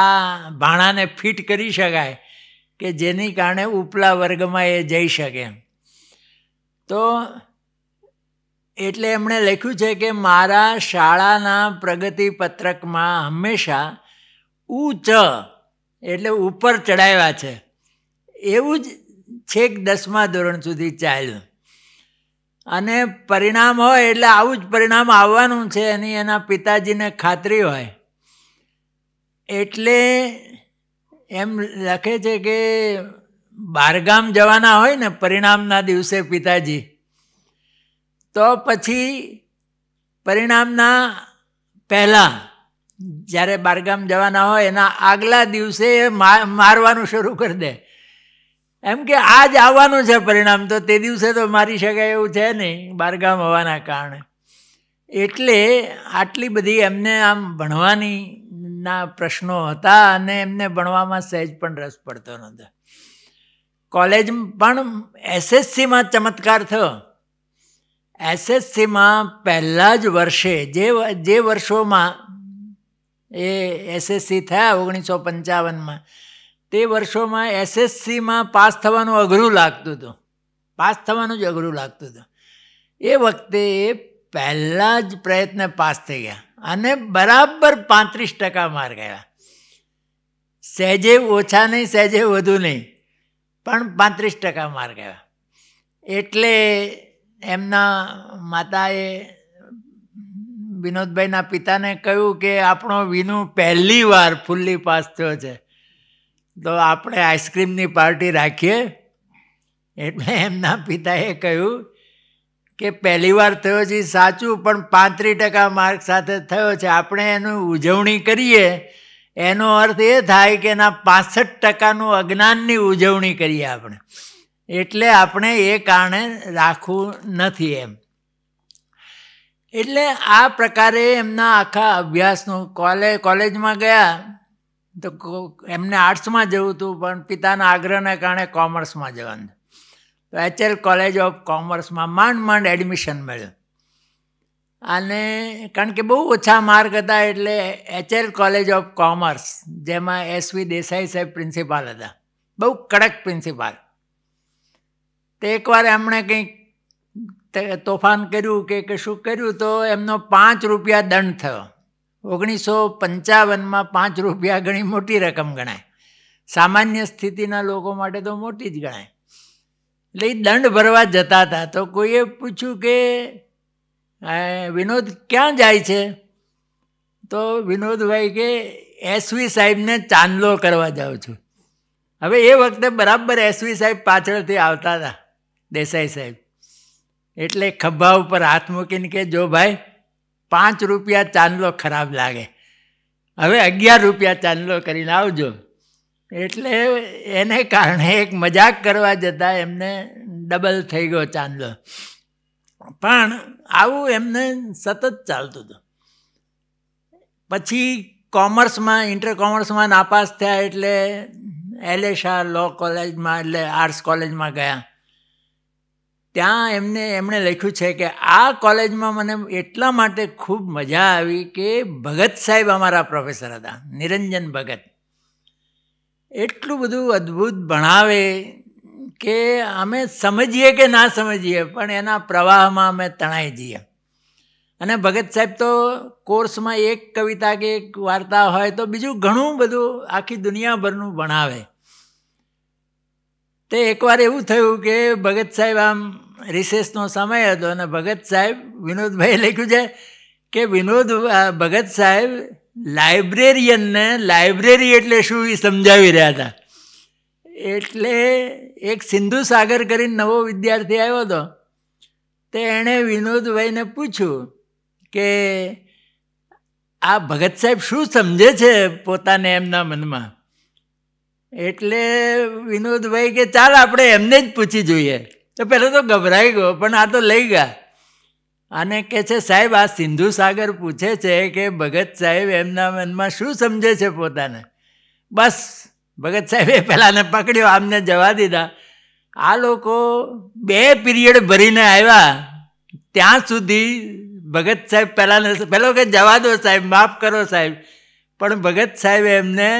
આ ભાણાને ફિટ કરી શકાય કે જેની કારણે ઉપલા વર્ગમાં એ જઈ શકે તો એટલે એમણે લખ્યું છે કે મારા શાળાના પ્રગતિ પત્રકમાં હંમેશા ઉચ એટલે ઉપર ચડાવ્યા છે એવું જ છેક દસમા ધોરણ સુધી ચાલ્યું અને પરિણામ હોય એટલે આવું જ પરિણામ આવવાનું છે એની એના પિતાજીને ખાતરી હોય એટલે એમ લખે છે કે બહારગામ જવાના હોય ને પરિણામના દિવસે પિતાજી તો પછી પરિણામના પહેલાં જ્યારે બારગામ જવાના હોય એના આગલા દિવસે એ મારવાનું શરૂ કરી દે એમ કે આજ આવવાનું છે પરિણામ તો તે દિવસે તો મારી શકાય એવું છે નહીં બારગામ હોવાના કારણે એટલે આટલી બધી એમને આમ ભણવાની ના પ્રશ્નો હતા અને એમને ભણવામાં સહેજ પણ રસ પડતો નહોતો કોલેજ પણ એસએસસીમાં ચમત્કાર થયો એસએસસીમાં પહેલાં જ વર્ષે જે જે વર્ષોમાં એ એસએસસી થયા ઓગણીસો પંચાવનમાં તે વર્ષોમાં એસએસસીમાં પાસ થવાનું અઘરું લાગતું હતું પાસ થવાનું જ અઘરું લાગતું હતું એ વખતે એ પહેલાં જ પ્રયત્ન પાસ થઈ ગયા અને બરાબર પાંત્રીસ ટકા માર્ક આવ્યા સહેજે ઓછા નહીં સહેજે વધુ નહીં પણ પાંત્રીસ ટકા માર્ક આવ્યા એટલે એમના માતાએ વિનોદભાઈના પિતાને કહ્યું કે આપણો વિનુ પહેલી વાર ફૂલ્લી પાસ થયો છે તો આપણે આઈસ્ક્રીમની પાર્ટી રાખીએ એટલે એમના પિતાએ કહ્યું કે પહેલી વાર થયો છે સાચું પણ પાંત્રીસ ટકા માર્ક સાથે થયો છે આપણે એનું ઉજવણી કરીએ એનો અર્થ એ થાય કે એના પાસઠ ટકાનું અજ્ઞાનની ઉજવણી કરીએ આપણે એટલે આપણે એ કારણે રાખવું નથી એમ એટલે આ પ્રકારે એમના આખા અભ્યાસનું કોલે કોલેજમાં ગયા તો એમને આર્ટ્સમાં જવું હતું પણ પિતાના આગ્રહને કારણે કોમર્સમાં જવાનું તો એચએલ કોલેજ ઓફ કોમર્સમાં માંડ માંડ એડમિશન મળ્યું અને કારણ કે બહુ ઓછા માર્ક હતા એટલે એચએલ કોલેજ ઓફ કોમર્સ જેમાં એસવી દેસાઈ સાહેબ પ્રિન્સિપાલ હતા બહુ કડક પ્રિન્સિપાલ તો એકવાર એમણે કંઈક તોફાન કર્યું કે કશું કર્યું તો એમનો પાંચ રૂપિયા દંડ થયો ઓગણીસો પંચાવનમાં પાંચ રૂપિયા ઘણી મોટી રકમ ગણાય સામાન્ય સ્થિતિના લોકો માટે તો મોટી જ ગણાય એટલે દંડ ભરવા જતા હતા તો કોઈએ પૂછ્યું કે વિનોદ ક્યાં જાય છે તો વિનોદભાઈ કે એસવી સાહેબને ચાંદલો કરવા જાઉં છું હવે એ વખતે બરાબર એસવી સાહેબ પાછળથી આવતા હતા દેસાઈ સાહેબ એટલે ખભા ઉપર હાથ મૂકીને કે જો ભાઈ પાંચ રૂપિયા ચાંદલો ખરાબ લાગે હવે અગિયાર રૂપિયા ચાંદલો કરીને આવજો એટલે એને કારણે એક મજાક કરવા જતાં એમને ડબલ થઈ ગયો ચાંદલો પણ આવું એમને સતત ચાલતું હતું પછી કોમર્સમાં ઇન્ટર કોમર્સમાં નાપાસ થયા એટલે એલેશા લો કોલેજમાં એટલે આર્ટ્સ કોલેજમાં ગયા ત્યાં એમને એમણે લખ્યું છે કે આ કોલેજમાં મને એટલા માટે ખૂબ મજા આવી કે ભગત સાહેબ અમારા પ્રોફેસર હતા નિરંજન ભગત એટલું બધું અદ્ભુત ભણાવે કે અમે સમજીએ કે ના સમજીએ પણ એના પ્રવાહમાં અમે તણાઈ જઈએ અને ભગત સાહેબ તો કોર્સમાં એક કવિતા કે એક વાર્તા હોય તો બીજું ઘણું બધું આખી દુનિયાભરનું ભણાવે તે એકવાર એવું થયું કે ભગત સાહેબ આમ રિસેસનો સમય હતો અને ભગત સાહેબ વિનોદભાઈએ લખ્યું છે કે વિનોદ ભગત સાહેબ લાઇબ્રેરિયનને લાઇબ્રેરી એટલે શું એ સમજાવી રહ્યા હતા એટલે એક સિંધુ સાગર કરીને નવો વિદ્યાર્થી આવ્યો હતો તે એણે વિનોદભાઈને પૂછ્યું કે આ ભગત સાહેબ શું સમજે છે પોતાને એમના મનમાં એટલે વિનોદભાઈ કે ચાલ આપણે એમને જ પૂછી જોઈએ તો પહેલાં તો ગભરાઈ ગયો પણ આ તો લઈ ગયા અને કે છે સાહેબ આ સિંધુ સાગર પૂછે છે કે ભગત સાહેબ એમના મનમાં શું સમજે છે પોતાને બસ ભગત સાહેબે પહેલાંને પકડ્યો આમને જવા દીધા આ લોકો બે પિરિયડ ભરીને આવ્યા ત્યાં સુધી ભગત સાહેબ પહેલાંને પહેલો કે જવા દો સાહેબ માફ કરો સાહેબ પણ ભગત સાહેબ એમને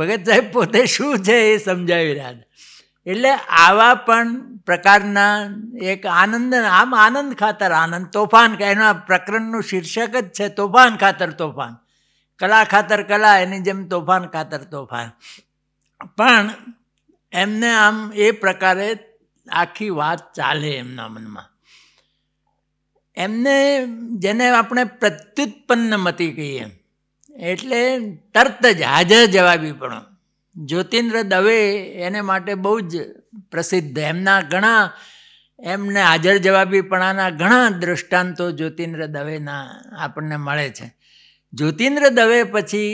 ભગત સાહેબ પોતે શું છે એ સમજાવી રહ્યા હતા એટલે આવા પણ પ્રકારના એક આનંદ આમ આનંદ ખાતર આનંદ તોફાન એના પ્રકરણનું શીર્ષક જ છે તોફાન ખાતર તોફાન કલા ખાતર કલા એની જેમ તોફાન ખાતર તોફાન પણ એમને આમ એ પ્રકારે આખી વાત ચાલે એમના મનમાં એમને જેને આપણે પ્રત્યુત્પન્ન મતી કહીએ એટલે તરત જ હાજર જવાબી પણ જ્યોતિન્દ્ર દવે એને માટે બહુ જ પ્રસિદ્ધ એમના ઘણા એમને હાજર જવાબીપણાના ઘણા દૃષ્ટાંતો જ્યોતિન્દ્ર દવેના આપણને મળે છે જ્યોતિન્દ્ર દવે પછી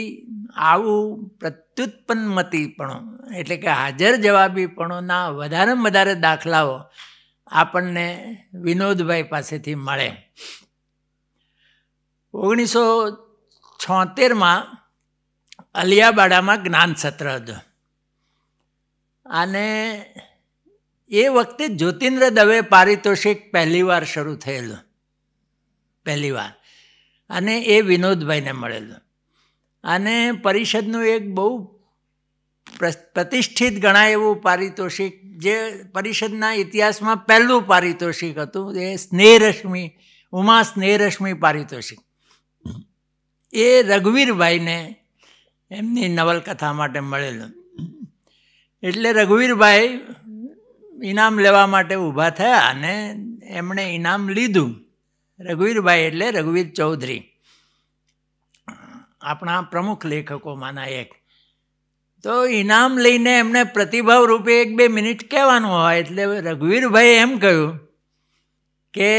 આવું પ્રત્યુત્પન્નમતીપણું એટલે કે હાજર જવાબીપણોના વધારેમાં વધારે દાખલાઓ આપણને વિનોદભાઈ પાસેથી મળે ઓગણીસો છોતેરમાં અલિયાબાડામાં જ્ઞાન સત્ર હતું અને એ વખતે જ્યોતિન્દ્ર દવે પારિતોષિક પહેલીવાર શરૂ થયેલું પહેલીવાર અને એ વિનોદભાઈને મળેલું અને પરિષદનું એક બહુ પ્રતિષ્ઠિત ગણાય એવું પારિતોષિક જે પરિષદના ઇતિહાસમાં પહેલું પારિતોષિક હતું એ સ્નેહરશ્મિ ઉમા સ્નેહરશ્મિ પારિતોષિક એ રઘુવીરભાઈને એમની નવલકથા માટે મળેલું એટલે રઘુવીરભાઈ ઇનામ લેવા માટે ઊભા થયા અને એમણે ઇનામ લીધું રઘુવીરભાઈ એટલે રઘુવીર ચૌધરી આપણા પ્રમુખ લેખકોમાંના એક તો ઇનામ લઈને એમને પ્રતિભાવ રૂપે એક બે મિનિટ કહેવાનું હોય એટલે રઘુવીરભાઈ એમ કહ્યું કે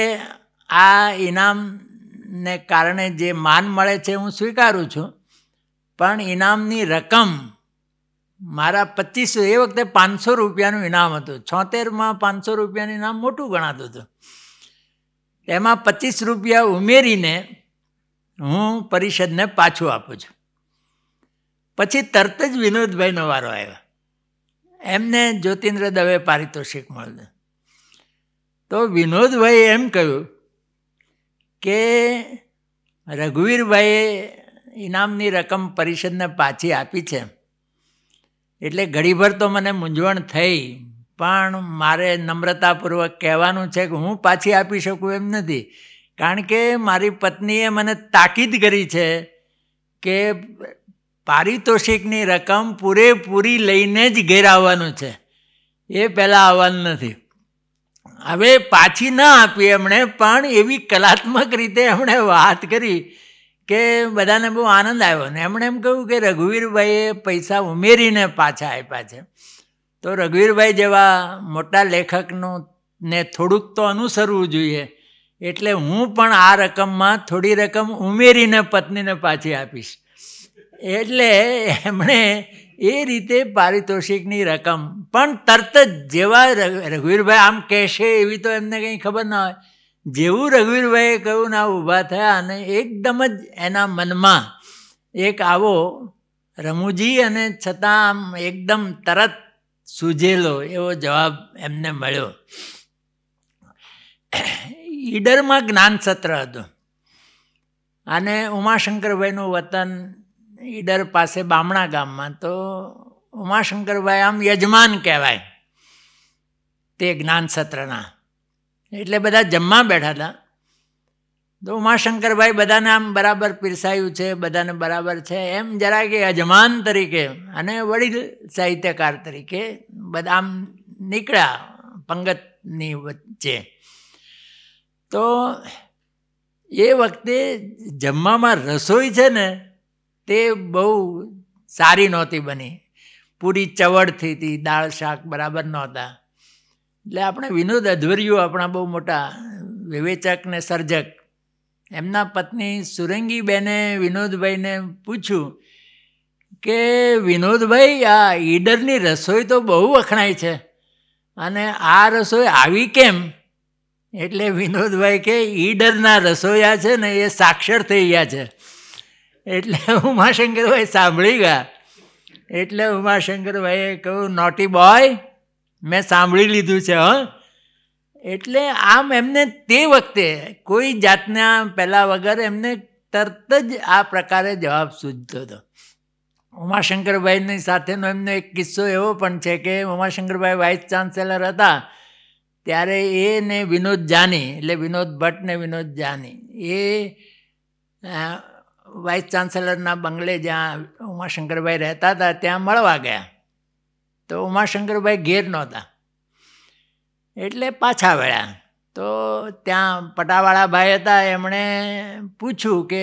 આ ઇનામને કારણે જે માન મળે છે હું સ્વીકારું છું પણ ઇનામની રકમ મારા પચીસ એ વખતે પાંચસો રૂપિયાનું ઇનામ હતું છોતેરમાં પાંચસો રૂપિયાનું ઇનામ મોટું ગણાતું હતું એમાં પચીસ રૂપિયા ઉમેરીને હું પરિષદને પાછું આપું છું પછી તરત જ વિનોદભાઈનો વારો આવ્યો એમને જ્યોતિન્દ્ર દવે પારિતોષિક મળ્યું તો વિનોદભાઈએ એમ કહ્યું કે રઘુવીરભાઈએ ઇનામની રકમ પરિષદને પાછી આપી છે એટલે ઘડીભર તો મને મૂંઝવણ થઈ પણ મારે નમ્રતાપૂર્વક કહેવાનું છે કે હું પાછી આપી શકું એમ નથી કારણ કે મારી પત્નીએ મને તાકીદ કરી છે કે પારિતોષિકની રકમ પૂરેપૂરી લઈને જ ઘેર આવવાનું છે એ પહેલાં આવવાનું નથી હવે પાછી ના આપી એમણે પણ એવી કલાત્મક રીતે એમણે વાત કરી કે બધાને બહુ આનંદ આવ્યો ને એમણે એમ કહ્યું કે રઘુવીરભાઈએ પૈસા ઉમેરીને પાછા આપ્યા છે તો રઘુવીરભાઈ જેવા મોટા લેખકનો ને થોડુંક તો અનુસરવું જોઈએ એટલે હું પણ આ રકમમાં થોડી રકમ ઉમેરીને પત્નીને પાછી આપીશ એટલે એમણે એ રીતે પારિતોષિકની રકમ પણ તરત જ જેવા રઘુવીરભાઈ આમ કહેશે એવી તો એમને કંઈ ખબર ના હોય જેવું રઘુવીરભાઈએ કહ્યું ને આ ઊભા થયા અને એકદમ જ એના મનમાં એક આવો રમૂજી અને છતાં આમ એકદમ તરત સૂજેલો એવો જવાબ એમને મળ્યો ઈડરમાં જ્ઞાન સત્ર હતું અને ઉમાશંકરભાઈનું વતન ઈડર પાસે બામણા ગામમાં તો ઉમાશંકરભાઈ આમ યજમાન કહેવાય તે જ્ઞાન સત્રના એટલે બધા જમવા બેઠા હતા તો ઉમાશંકરભાઈ બધાને આમ બરાબર પીરસાયું છે બધાને બરાબર છે એમ જરા કે અજમાન તરીકે અને વડીલ સાહિત્યકાર તરીકે બધા આમ નીકળ્યા પંગતની વચ્ચે તો એ વખતે જમવામાં રસોઈ છે ને તે બહુ સારી નહોતી બની પૂરી ચવડ થઈ હતી દાળ શાક બરાબર નહોતા એટલે આપણે વિનોદ અધવર્યુ આપણા બહુ મોટા વિવેચક ને સર્જક એમના પત્ની સુરંગીબેને વિનોદભાઈને પૂછ્યું કે વિનોદભાઈ આ ઈડરની રસોઈ તો બહુ વખણાય છે અને આ રસોઈ આવી કેમ એટલે વિનોદભાઈ કે ઈડરના રસોઈયા છે ને એ સાક્ષર થઈ ગયા છે એટલે ઉમાશંકરભાઈ સાંભળી ગયા એટલે ઉમાશંકરભાઈએ કહ્યું નોટી બોય મેં સાંભળી લીધું છે હં એટલે આમ એમને તે વખતે કોઈ જાતના પહેલાં વગર એમને તરત જ આ પ્રકારે જવાબ સૂચતો હતો ઉમાશંકરભાઈની સાથેનો એમનો એક કિસ્સો એવો પણ છે કે ઉમાશંકરભાઈ વાઇસ ચાન્સેલર હતા ત્યારે એ ને વિનોદ જાની એટલે વિનોદ ભટ્ટ ને વિનોદ જાની એ વાઇસ ચાન્સેલરના બંગલે જ્યાં ઉમાશંકરભાઈ રહેતા હતા ત્યાં મળવા ગયા તો ઉમાશંકરભાઈ ઘેર નહોતા એટલે પાછા વળ્યા તો ત્યાં પટાવાળા ભાઈ હતા એમણે પૂછ્યું કે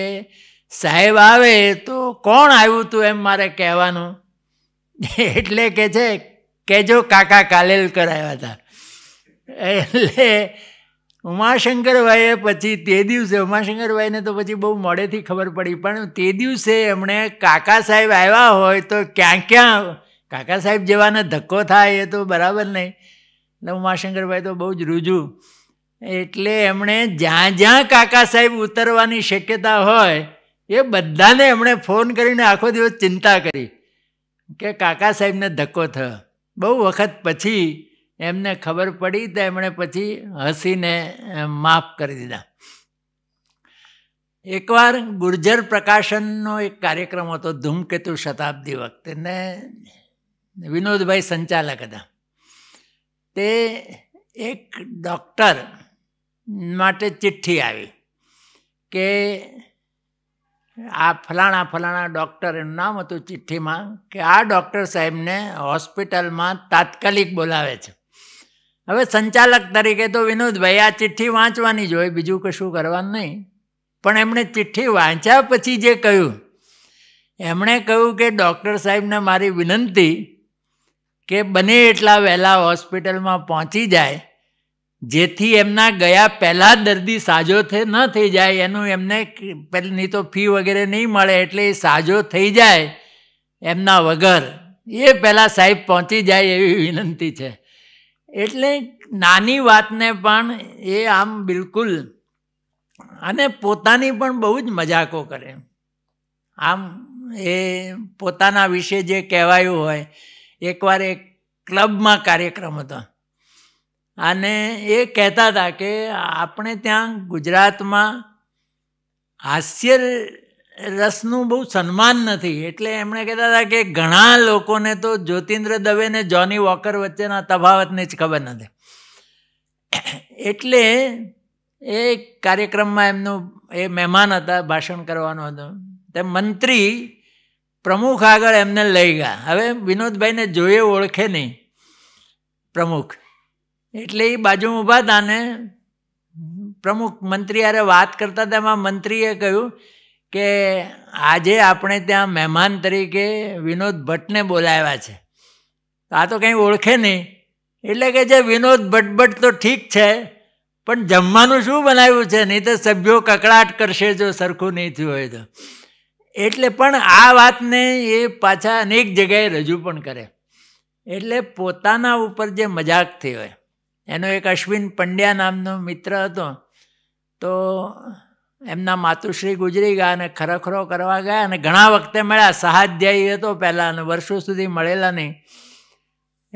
સાહેબ આવે તો કોણ આવ્યું તું એમ મારે કહેવાનું એટલે કે છે કેજો કાકા કાલેલ કરાવ્યા હતા એટલે ઉમાશંકરભાઈએ પછી તે દિવસે ઉમાશંકરભાઈને તો પછી બહુ મોડેથી ખબર પડી પણ તે દિવસે એમણે કાકા સાહેબ આવ્યા હોય તો ક્યાં ક્યાં કાકા સાહેબ જેવાને ધક્કો થાય એ તો બરાબર નહીં એટલે ઉમાશંકરભાઈ તો બહુ જ રૂજુ એટલે એમણે જ્યાં જ્યાં કાકા સાહેબ ઉતરવાની શક્યતા હોય એ બધાને એમણે ફોન કરીને આખો દિવસ ચિંતા કરી કે કાકા સાહેબને ધક્કો થયો બહુ વખત પછી એમને ખબર પડી તો એમણે પછી હસીને માફ કરી દીધા એકવાર ગુર્જર પ્રકાશનનો એક કાર્યક્રમ હતો ધૂમકેતુ શતાબ્દી વખતે ને વિનોદભાઈ સંચાલક હતા તે એક ડૉક્ટર માટે ચિઠ્ઠી આવી કે આ ફલાણા ફલાણા ડૉક્ટર એનું નામ હતું ચિઠ્ઠીમાં કે આ ડૉક્ટર સાહેબને હોસ્પિટલમાં તાત્કાલિક બોલાવે છે હવે સંચાલક તરીકે તો વિનોદભાઈ આ ચિઠ્ઠી વાંચવાની જ હોય બીજું કશું કરવાનું નહીં પણ એમણે ચિઠ્ઠી વાંચ્યા પછી જે કહ્યું એમણે કહ્યું કે ડૉક્ટર સાહેબને મારી વિનંતી કે બને એટલા વહેલા હોસ્પિટલમાં પહોંચી જાય જેથી એમના ગયા પહેલાં દર્દી સાજો ન થઈ જાય એનું એમને પહેલી તો ફી વગેરે નહીં મળે એટલે એ સાજો થઈ જાય એમના વગર એ પહેલાં સાહેબ પહોંચી જાય એવી વિનંતી છે એટલે નાની વાતને પણ એ આમ બિલકુલ અને પોતાની પણ બહુ જ મજાકો કરે આમ એ પોતાના વિશે જે કહેવાયું હોય એકવાર એક ક્લબમાં કાર્યક્રમ હતો અને એ કહેતા હતા કે આપણે ત્યાં ગુજરાતમાં હાસ્ય રસનું બહુ સન્માન નથી એટલે એમણે કહેતા હતા કે ઘણા લોકોને તો જ્યોતિન્દ્ર દવે ને જોની વોકર વચ્ચેના તફાવતને જ ખબર નથી એટલે એ કાર્યક્રમમાં એમનું એ મહેમાન હતા ભાષણ કરવાનું હતું તે મંત્રી પ્રમુખ આગળ એમને લઈ ગયા હવે વિનોદભાઈને જોઈએ ઓળખે નહીં પ્રમુખ એટલે એ બાજુમાં ઊભા હતા ને પ્રમુખ મંત્રી આરે વાત કરતા હતા એમાં મંત્રીએ કહ્યું કે આજે આપણે ત્યાં મહેમાન તરીકે વિનોદ ભટ્ટને બોલાવ્યા છે આ તો કંઈ ઓળખે નહીં એટલે કે જે વિનોદ ભટ્ટ તો ઠીક છે પણ જમવાનું શું બનાવ્યું છે નહીં તો સભ્યો કકડાટ કરશે જો સરખું નહીં થયું હોય તો એટલે પણ આ વાતને એ પાછા અનેક જગ્યાએ રજૂ પણ કરે એટલે પોતાના ઉપર જે મજાક થઈ હોય એનો એક અશ્વિન પંડ્યા નામનો મિત્ર હતો તો એમના માતુશ્રી ગુજરી ગયા અને ખરખરો કરવા ગયા અને ઘણા વખતે મળ્યા સહાધ્યાયી હતો પહેલાં અને વર્ષો સુધી મળેલા નહીં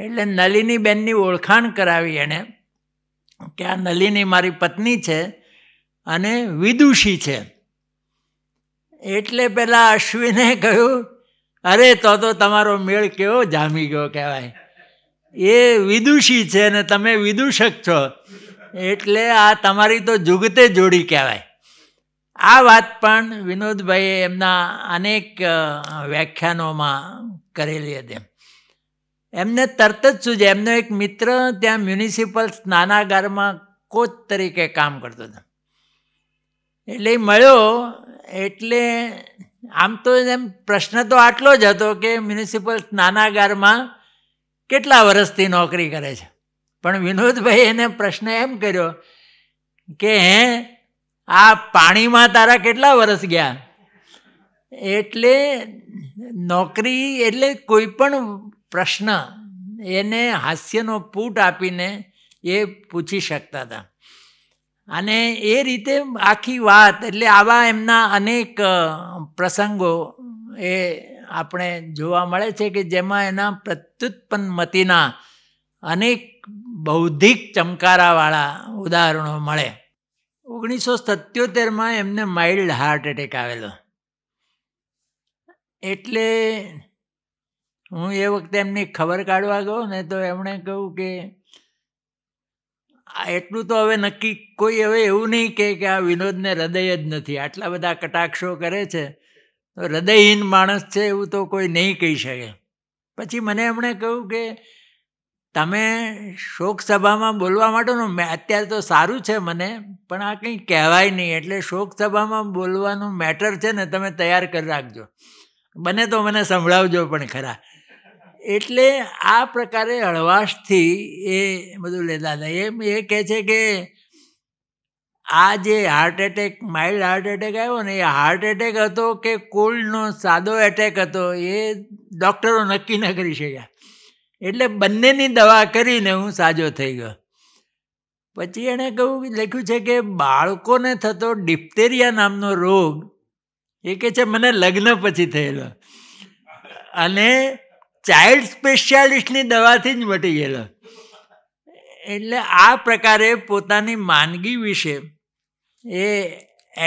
એટલે નલિની બેનની ઓળખાણ કરાવી એણે કે આ નલિની મારી પત્ની છે અને વિદુષી છે એટલે પેલા અશ્વિને કહ્યું અરે તો તો તમારો મેળ કેવો જામી ગયો કહેવાય એ વિદુષી છે ને તમે વિદુષક છો એટલે આ તમારી તો જુગતે જોડી કહેવાય આ વાત પણ વિનોદભાઈએ એમના અનેક વ્યાખ્યાનોમાં કરેલી હતી એમને તરત જ સુજે એમનો એક મિત્ર ત્યાં મ્યુનિસિપલ સ્નાનાગારમાં કોચ તરીકે કામ કરતો હતો એટલે મળ્યો એટલે આમ તો એમ પ્રશ્ન તો આટલો જ હતો કે મ્યુનિસિપલ સ્નાનાગારમાં કેટલા વર્ષથી નોકરી કરે છે પણ વિનોદભાઈ એને પ્રશ્ન એમ કર્યો કે હે આ પાણીમાં તારા કેટલા વર્ષ ગયા એટલે નોકરી એટલે કોઈ પણ પ્રશ્ન એને હાસ્યનો પૂટ આપીને એ પૂછી શકતા હતા અને એ રીતે આખી વાત એટલે આવા એમના અનેક પ્રસંગો એ આપણે જોવા મળે છે કે જેમાં એના પ્રત્યુત્પન્ન મતીના અનેક બૌદ્ધિક ચમકારાવાળા ઉદાહરણો મળે ઓગણીસો સત્યોતેરમાં એમને માઇલ્ડ હાર્ટ એટેક આવેલો એટલે હું એ વખતે એમની ખબર કાઢવા ગયો ને તો એમણે કહ્યું કે એટલું તો હવે નક્કી કોઈ હવે એવું નહીં કે કે આ વિનોદને હૃદય જ નથી આટલા બધા કટાક્ષો કરે છે તો હૃદયહીન માણસ છે એવું તો કોઈ નહીં કહી શકે પછી મને એમણે કહ્યું કે તમે શોકસભામાં બોલવા માટેનું મેં અત્યારે તો સારું છે મને પણ આ કંઈ કહેવાય નહીં એટલે શોકસભામાં બોલવાનું મેટર છે ને તમે તૈયાર કરી રાખજો બને તો મને સંભળાવજો પણ ખરા એટલે આ પ્રકારે હળવાશથી એ બધું લેતા હતા એમ એ કહે છે કે આ જે heart attack mild heart attack આવ્યો ને એ હાર્ટ એટેક હતો કે કોલ્ડનો સાદો એટેક હતો એ ડૉક્ટરો નક્કી ન કરી શક્યા એટલે બંનેની દવા કરીને હું સાજો થઈ ગયો પછી એણે કહ્યું લખ્યું છે કે બાળકોને થતો ડિપ્ટેરિયા નામનો રોગ એ કહે છે મને લગ્ન પછી થયેલો અને ચાઇલ્ડ સ્પેશિયાલિસ્ટની દવાથી જ મટી ગયેલો એટલે આ પ્રકારે પોતાની માંદગી વિશે એ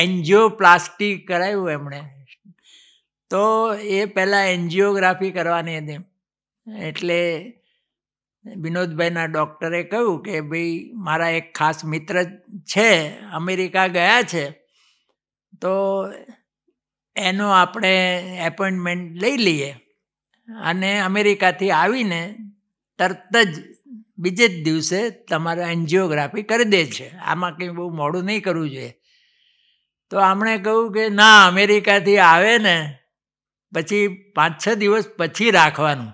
એન્જિયોપ્લાસ્ટી કરાવ્યું એમણે તો એ પહેલાં એન્જિયોગ્રાફી કરવાની હતી એટલે વિનોદભાઈના ડૉક્ટરે કહ્યું કે ભાઈ મારા એક ખાસ મિત્ર છે અમેરિકા ગયા છે તો એનો આપણે એપોઇન્ટમેન્ટ લઈ લઈએ અને અમેરિકાથી આવીને તરત જ બીજે જ દિવસે તમારે એન્જિયોગ્રાફી કરી દે છે આમાં કંઈ બહુ મોડું નહીં કરવું જોઈએ તો આમણે કહ્યું કે ના અમેરિકાથી આવે ને પછી પાંચ છ દિવસ પછી રાખવાનું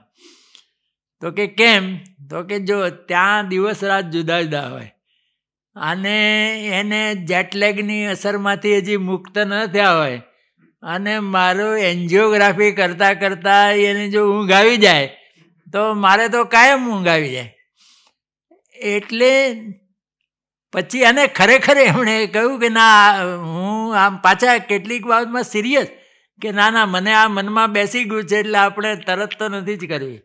તો કે કેમ તો કે જો ત્યાં દિવસ રાત જુદા જુદા હોય અને એને જેટલેગની અસરમાંથી હજી મુક્ત ન થયા હોય અને મારું એન્જિયોગ્રાફી કરતાં કરતાં એને જો ઊંઘ આવી જાય તો મારે તો કાયમ ઊંઘ આવી જાય એટલે પછી અને ખરેખર એમણે કહ્યું કે ના હું આમ પાછા કેટલીક બાબતમાં સિરિયસ કે ના ના મને આ મનમાં બેસી ગયું છે એટલે આપણે તરત તો નથી જ કરવી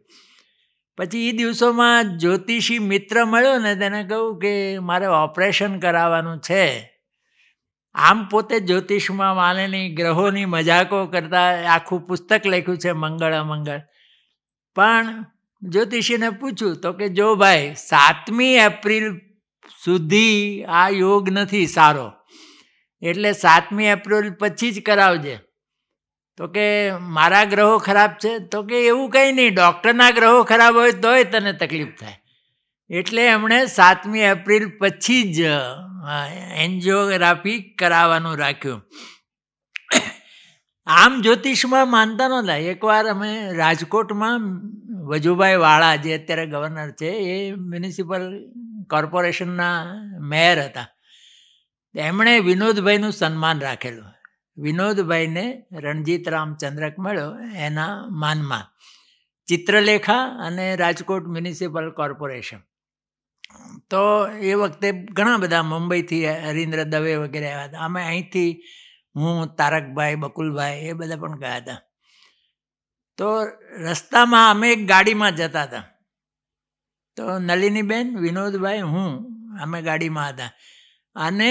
પછી એ દિવસોમાં જ્યોતિષી મિત્ર મળ્યો ને તેને કહ્યું કે મારે ઓપરેશન કરાવવાનું છે આમ પોતે જ્યોતિષમાં માનેની ગ્રહોની મજાકો કરતા આખું પુસ્તક લખ્યું છે મંગળ અમંગળ પણ જ્યોતિષીને પૂછ્યું તો કે જો ભાઈ સાતમી એપ્રિલ સુધી આ યોગ નથી સારો એટલે સાતમી એપ્રિલ પછી જ કરાવજે તો કે મારા ગ્રહો ખરાબ છે તો કે એવું કંઈ નહીં ડૉક્ટરના ગ્રહો ખરાબ હોય તોય તને તકલીફ થાય એટલે એમણે સાતમી એપ્રિલ પછી જ એન્જિયોગ્રાફી કરાવવાનું રાખ્યું આમ જ્યોતિષમાં માનતા નહોતા એકવાર અમે રાજકોટમાં વજુભાઈ વાળા જે અત્યારે ગવર્નર છે એ મ્યુનિસિપલ કોર્પોરેશનના મેયર હતા એમણે વિનોદભાઈનું સન્માન રાખેલું વિનોદભાઈને રણજીતરામ ચંદ્રક મળ્યો એના માનમાં ચિત્રલેખા અને રાજકોટ મ્યુનિસિપલ કોર્પોરેશન તો એ વખતે ઘણા બધા મુંબઈથી હરીન્દ્ર દવે વગેરે આવ્યા હતા અમે અહીંથી હું તારકભાઈ બકુલભાઈ એ બધા પણ ગયા હતા તો રસ્તામાં અમે એક ગાડીમાં જતા હતા તો નલિનીબેન વિનોદભાઈ હું અમે ગાડીમાં હતા અને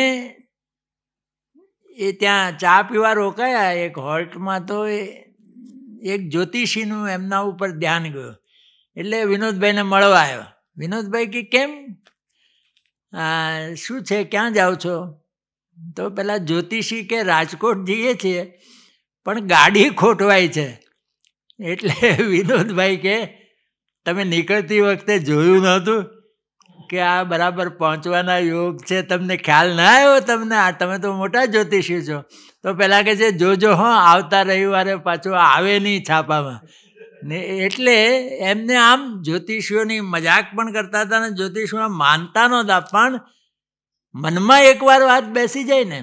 એ ત્યાં ચા પીવા રોકાયા એક હોલ્ટમાં તો એ એક જ્યોતિષીનું એમના ઉપર ધ્યાન ગયું એટલે વિનોદભાઈને મળવા આવ્યો વિનોદભાઈ કે કેમ આ શું છે ક્યાં જાઓ છો તો પેલા જ્યોતિષી કે રાજકોટ જઈએ છીએ પણ ગાડી ખોટવાય છે એટલે (laughs) વિનોદભાઈ કે તમે નીકળતી વખતે જોયું નહોતું કે આ બરાબર પહોંચવાના યોગ છે તમને ખ્યાલ ના આવ્યો તમને આ તમે તો મોટા જ્યોતિષી છો તો પહેલાં કે છે જોજો હો આવતા રવિવારે પાછું આવે નહીં છાપામાં ને એટલે એમને આમ જ્યોતિષીઓની મજાક પણ કરતા હતા ને જ્યોતિષમાં માનતા નહોતા પણ મનમાં એકવાર વાત બેસી જાય ને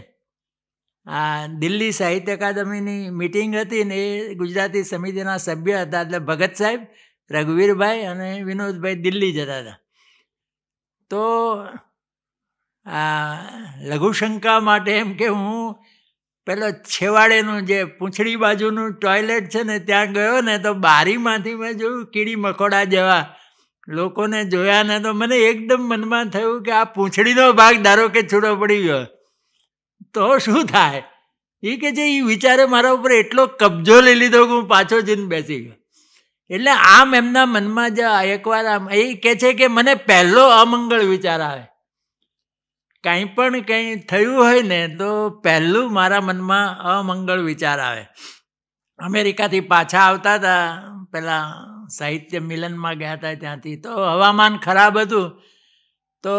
આ દિલ્હી સાહિત્ય અકાદમીની મિટિંગ હતી ને એ ગુજરાતી સમિતિના સભ્ય હતા એટલે ભગત સાહેબ રઘુવીરભાઈ અને વિનોદભાઈ દિલ્હી જતા હતા તો લઘુશંકા માટે એમ કે હું પેલો છેવાડેનું જે પૂંછડી બાજુનું ટોયલેટ છે ને ત્યાં ગયો ને તો બારીમાંથી મેં જોયું કીડી મકોડા જેવા લોકોને જોયા ને તો મને એકદમ મનમાં થયું કે આ પૂંછડીનો ભાગ ધારો કે છૂટો પડી ગયો તો શું થાય એ કે છે એ વિચારે મારા ઉપર એટલો કબજો લઈ લીધો કે હું પાછો જઈને બેસી ગયો એટલે આમ એમના મનમાં જ એકવાર આમ એ કહે છે કે મને પહેલો અમંગળ વિચાર આવે કાંઈ પણ કંઈ થયું હોય ને તો પહેલું મારા મનમાં અમંગળ વિચાર આવે અમેરિકાથી પાછા આવતા હતા પહેલાં સાહિત્ય મિલનમાં ગયા હતા ત્યાંથી તો હવામાન ખરાબ હતું તો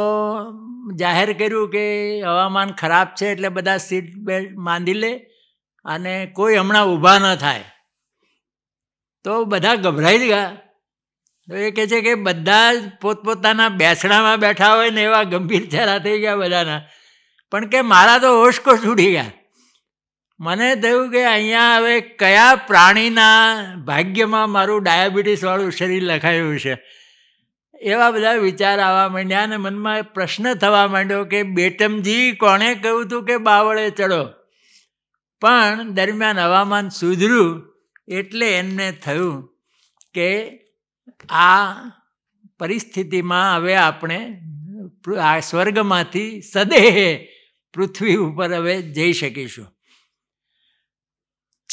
જાહેર કર્યું કે હવામાન ખરાબ છે એટલે બધા સીટ બેલ્ટ બાંધી લે અને કોઈ હમણાં ઊભા ન થાય તો બધા ગભરાઈ ગયા તો એ કહે છે કે બધા જ પોતપોતાના બેસણામાં બેઠા હોય ને એવા ગંભીર ચહેરા થઈ ગયા બધાના પણ કે મારા તો હોશકોશ ઉડી ગયા મને થયું કે અહીંયા હવે કયા પ્રાણીના ભાગ્યમાં મારું ડાયાબિટીસવાળું શરીર લખાયું છે એવા બધા વિચાર આવવા માંડ્યા અને મનમાં પ્રશ્ન થવા માંડ્યો કે બેટમજી કોણે કહ્યું હતું કે બાવળે ચડો પણ દરમિયાન હવામાન સુધર્યું એટલે એમને થયું કે આ પરિસ્થિતિમાં હવે આપણે આ સ્વર્ગમાંથી સદેહ પૃથ્વી ઉપર હવે જઈ શકીશું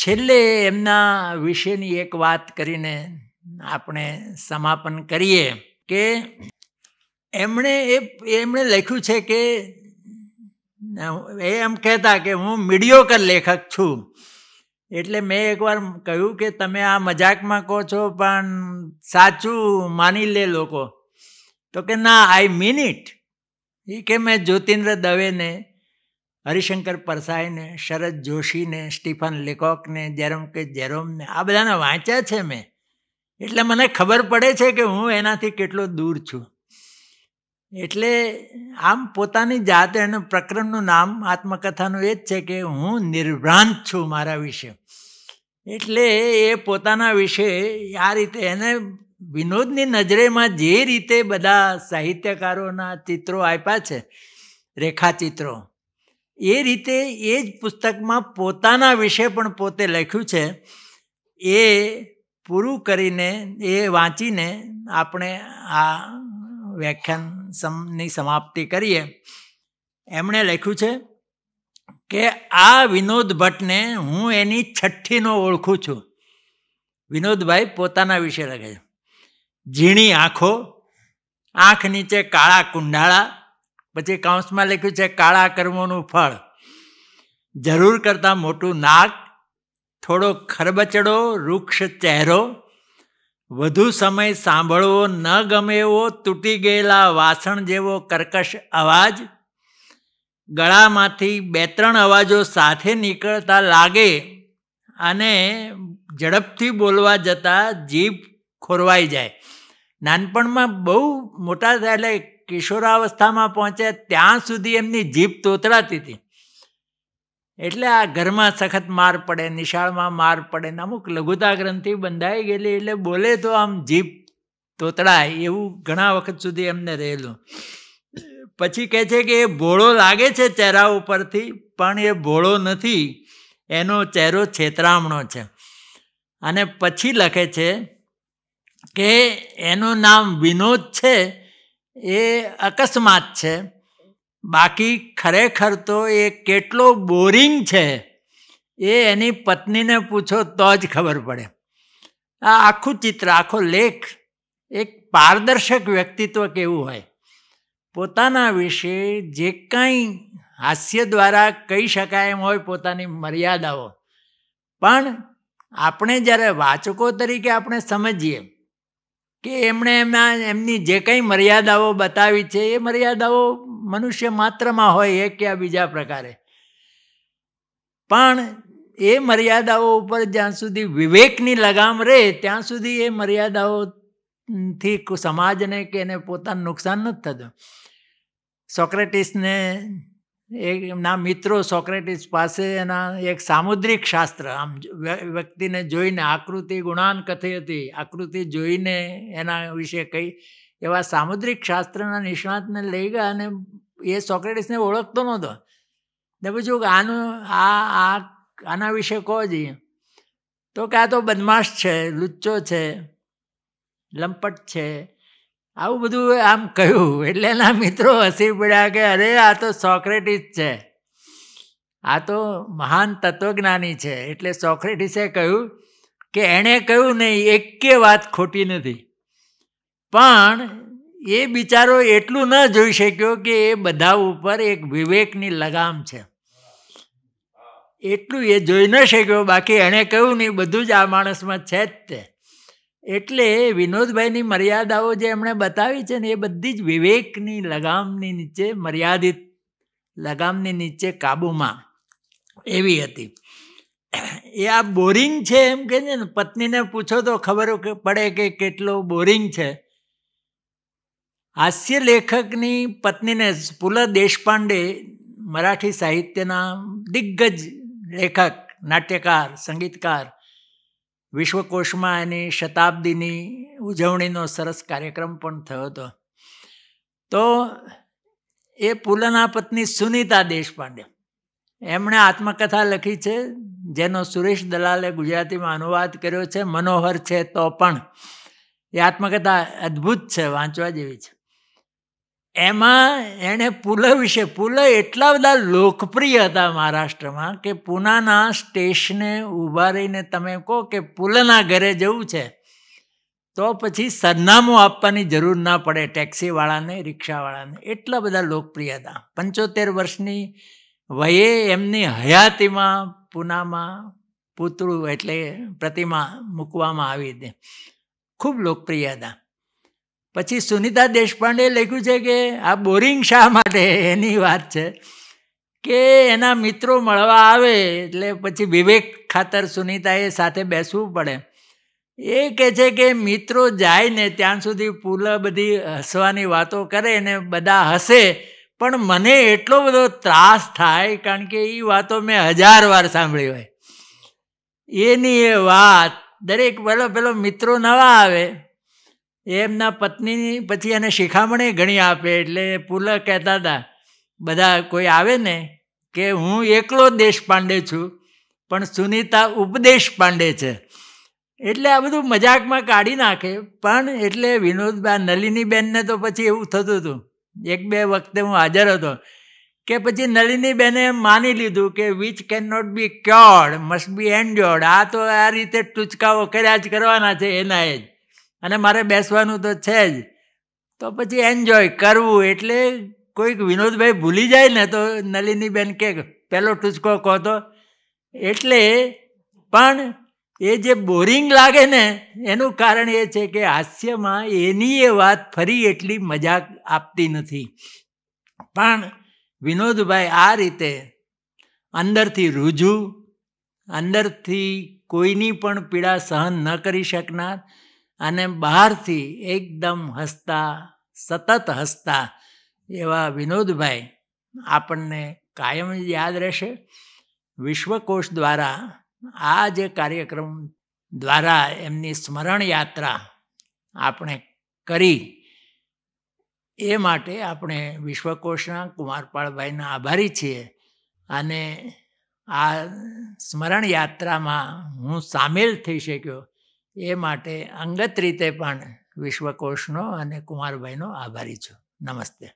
છેલ્લે એમના વિશેની એક વાત કરીને આપણે સમાપન કરીએ કે એમણે એ એમણે લખ્યું છે કે એ એમ કહેતા કે હું મીડિયોકર લેખક છું એટલે મેં એકવાર કહ્યું કે તમે આ મજાકમાં કહો છો પણ સાચું માની લે લોકો તો કે ના આઈ મીન ઇટ એ કે મેં જ્યોતિન્દ્ર દવેને હરિશંકર પરસાઈને શરદ જોશીને સ્ટીફન લેકોકને જેરોમ કે જેરોમને આ બધાને વાંચ્યા છે મેં એટલે મને ખબર પડે છે કે હું એનાથી કેટલો દૂર છું એટલે આમ પોતાની જાતે અને પ્રકરણનું નામ આત્મકથાનું એ જ છે કે હું નિર્ભ્રાંત છું મારા વિશે એટલે એ પોતાના વિશે આ રીતે એને વિનોદની નજરેમાં જે રીતે બધા સાહિત્યકારોના ચિત્રો આપ્યા છે રેખાચિત્રો એ રીતે એ જ પુસ્તકમાં પોતાના વિશે પણ પોતે લખ્યું છે એ પૂરું કરીને એ વાંચીને આપણે આ વ્યાખ્યાન સમની સમાપ્તિ કરીએ એમણે લખ્યું છે કે આ વિનોદ ભટ્ટને હું એની છઠ્ઠીનો ઓળખું છું વિનોદભાઈ પોતાના વિશે લખે છે ઝીણી આંખો આંખ નીચે કાળા કુંડાળા પછી કાઉન્સમાં લખ્યું છે કાળા કર્મોનું ફળ જરૂર કરતાં મોટું નાક થોડો ખરબચડો વૃક્ષ ચહેરો વધુ સમય સાંભળવો ન ગમે એવો તૂટી ગયેલા વાસણ જેવો કર્કશ અવાજ ગળામાંથી બે ત્રણ અવાજો સાથે નીકળતા લાગે અને ઝડપથી બોલવા જતાં જીભ ખોરવાઈ જાય નાનપણમાં બહુ મોટા એટલે કિશોરાવસ્થામાં પહોંચે ત્યાં સુધી એમની જીભ તોતરાતી હતી એટલે આ ઘરમાં સખત માર પડે નિશાળમાં માર પડે ને અમુક લઘુતા ગ્રંથિ બંધાઈ ગયેલી એટલે બોલે તો આમ જીભ તોતડાય એવું ઘણા વખત સુધી એમને રહેલું પછી કહે છે કે એ ભોળો લાગે છે ચહેરા ઉપરથી પણ એ ભોળો નથી એનો ચહેરો છેતરામણો છે અને પછી લખે છે કે એનું નામ વિનોદ છે એ અકસ્માત છે બાકી ખરેખર તો એ કેટલો બોરિંગ છે એ એની પત્નીને પૂછો તો જ ખબર પડે આ આખું ચિત્ર આખો લેખ એક પારદર્શક વ્યક્તિત્વ કેવું હોય પોતાના વિશે જે કાંઈ હાસ્ય દ્વારા કહી શકાય એમ હોય પોતાની મર્યાદાઓ પણ આપણે જ્યારે વાચકો તરીકે આપણે સમજીએ કે એમણે એમના એમની જે કંઈ મર્યાદાઓ બતાવી છે એ મર્યાદાઓ મનુષ્ય માત્રમાં હોય એક કે બીજા પ્રકારે પણ એ મર્યાદાઓ ઉપર જ્યાં સુધી વિવેકની લગામ રહે ત્યાં સુધી એ મર્યાદાઓથી સમાજને કે એને પોતાનું નુકસાન નથી થતું સોક્રેટિસને એમના મિત્રો સોક્રેટિસ પાસે એના એક સામુદ્રિક શાસ્ત્ર આમ વ્યક્તિને જોઈને આકૃતિ ગુણાન હતી આકૃતિ જોઈને એના વિશે કંઈ એવા સામુદ્રિક શાસ્ત્રના નિષ્ણાતને લઈ ગયા અને એ સોક્રેટિસને ઓળખતો નહોતો ને પૂછ્યું આનું આ આ આના વિશે કહો જઈએ તો કે આ તો બદમાશ છે લુચ્ચો છે લંપટ છે આવું બધું આમ કહ્યું એટલે એના મિત્રો હસી પડ્યા કે અરે આ તો સોક્રેટિસ છે આ તો મહાન તત્વજ્ઞાની છે એટલે સોક્રેટિસે કહ્યું કે એણે કહ્યું નહીં એકે વાત ખોટી નથી પણ એ બિચારો એટલું ન જોઈ શક્યો કે એ બધા ઉપર એક વિવેકની લગામ છે એટલું એ જોઈ ન શક્યો બાકી એણે કહ્યું નહીં બધું જ આ માણસમાં છે જ તે એટલે વિનોદભાઈની મર્યાદાઓ જે એમણે બતાવી છે ને એ બધી જ વિવેકની લગામની નીચે મર્યાદિત લગામની નીચે કાબૂમાં એવી હતી એ આ બોરિંગ છે એમ કહે છે ને પત્નીને પૂછો તો ખબર પડે કે કેટલો બોરિંગ છે હાસ્ય લેખકની પત્નીને પુલ દેશપાંડે મરાઠી સાહિત્યના દિગ્ગજ લેખક નાટ્યકાર સંગીતકાર વિશ્વકોશમાં એની શતાબ્દીની ઉજવણીનો સરસ કાર્યક્રમ પણ થયો હતો તો એ પુલના પત્ની સુનીતા દેશપાંડે એમણે આત્મકથા લખી છે જેનો સુરેશ દલાલે ગુજરાતીમાં અનુવાદ કર્યો છે મનોહર છે તો પણ એ આત્મકથા અદ્ભુત છે વાંચવા જેવી છે એમાં એણે પુલ વિશે પુલ એટલા બધા લોકપ્રિય હતા મહારાષ્ટ્રમાં કે પૂનાના સ્ટેશને ઊભા રહીને તમે કહો કે પુલના ઘરે જવું છે તો પછી સરનામું આપવાની જરૂર ના પડે ટેક્સીવાળાને રિક્ષાવાળાને એટલા બધા લોકપ્રિય હતા પંચોતેર વર્ષની વયે એમની હયાતીમાં પૂનામાં પુતળું એટલે પ્રતિમા મૂકવામાં આવી હતી ખૂબ લોકપ્રિય હતા પછી સુનિતા દેશપાંડે લખ્યું છે કે આ બોરિંગ શા માટે એની વાત છે કે એના મિત્રો મળવા આવે એટલે પછી વિવેક ખાતર સુનિતાએ સાથે બેસવું પડે એ કહે છે કે મિત્રો જાય ને ત્યાં સુધી પુલ બધી હસવાની વાતો કરે ને બધા હસે પણ મને એટલો બધો ત્રાસ થાય કારણ કે એ વાતો મેં હજાર વાર સાંભળી હોય એની એ વાત દરેક પેલો પેલો મિત્રો નવા આવે એમના પત્નીની પછી એને શિખામણી ઘણી આપે એટલે પુલક કહેતા હતા બધા કોઈ આવે ને કે હું એકલો દેશ પાંડે છું પણ સુનિતા ઉપદેશ પાંડે છે એટલે આ બધું મજાકમાં કાઢી નાખે પણ એટલે વિનોદબા નલિનીબેનને તો પછી એવું થતું હતું એક બે વખતે હું હાજર હતો કે પછી નલિનીબેને માની લીધું કે which can not be cured must be endured આ તો આ રીતે ટૂચકાઓ કર્યા જ કરવાના છે એના એ જ અને મારે બેસવાનું તો છે જ તો પછી એન્જોય કરવું એટલે કોઈક વિનોદભાઈ ભૂલી જાય ને તો નલિનીબેન બેન કે પહેલો ટૂચકો કહો તો એટલે પણ એ જે બોરિંગ લાગે ને એનું કારણ એ છે કે હાસ્યમાં એની એ વાત ફરી એટલી મજાક આપતી નથી પણ વિનોદભાઈ આ રીતે અંદરથી રૂજુ અંદરથી કોઈની પણ પીડા સહન ન કરી શકનાર અને બહારથી એકદમ હસતા સતત હસતા એવા વિનોદભાઈ આપણને કાયમ યાદ રહેશે વિશ્વકોશ દ્વારા આ જે કાર્યક્રમ દ્વારા એમની સ્મરણ યાત્રા આપણે કરી એ માટે આપણે વિશ્વકોશના કુમારપાળભાઈના આભારી છીએ અને આ સ્મરણ યાત્રામાં હું સામેલ થઈ શક્યો એ માટે અંગત રીતે પણ વિશ્વકોશનો અને કુમારભાઈનો આભારી છું નમસ્તે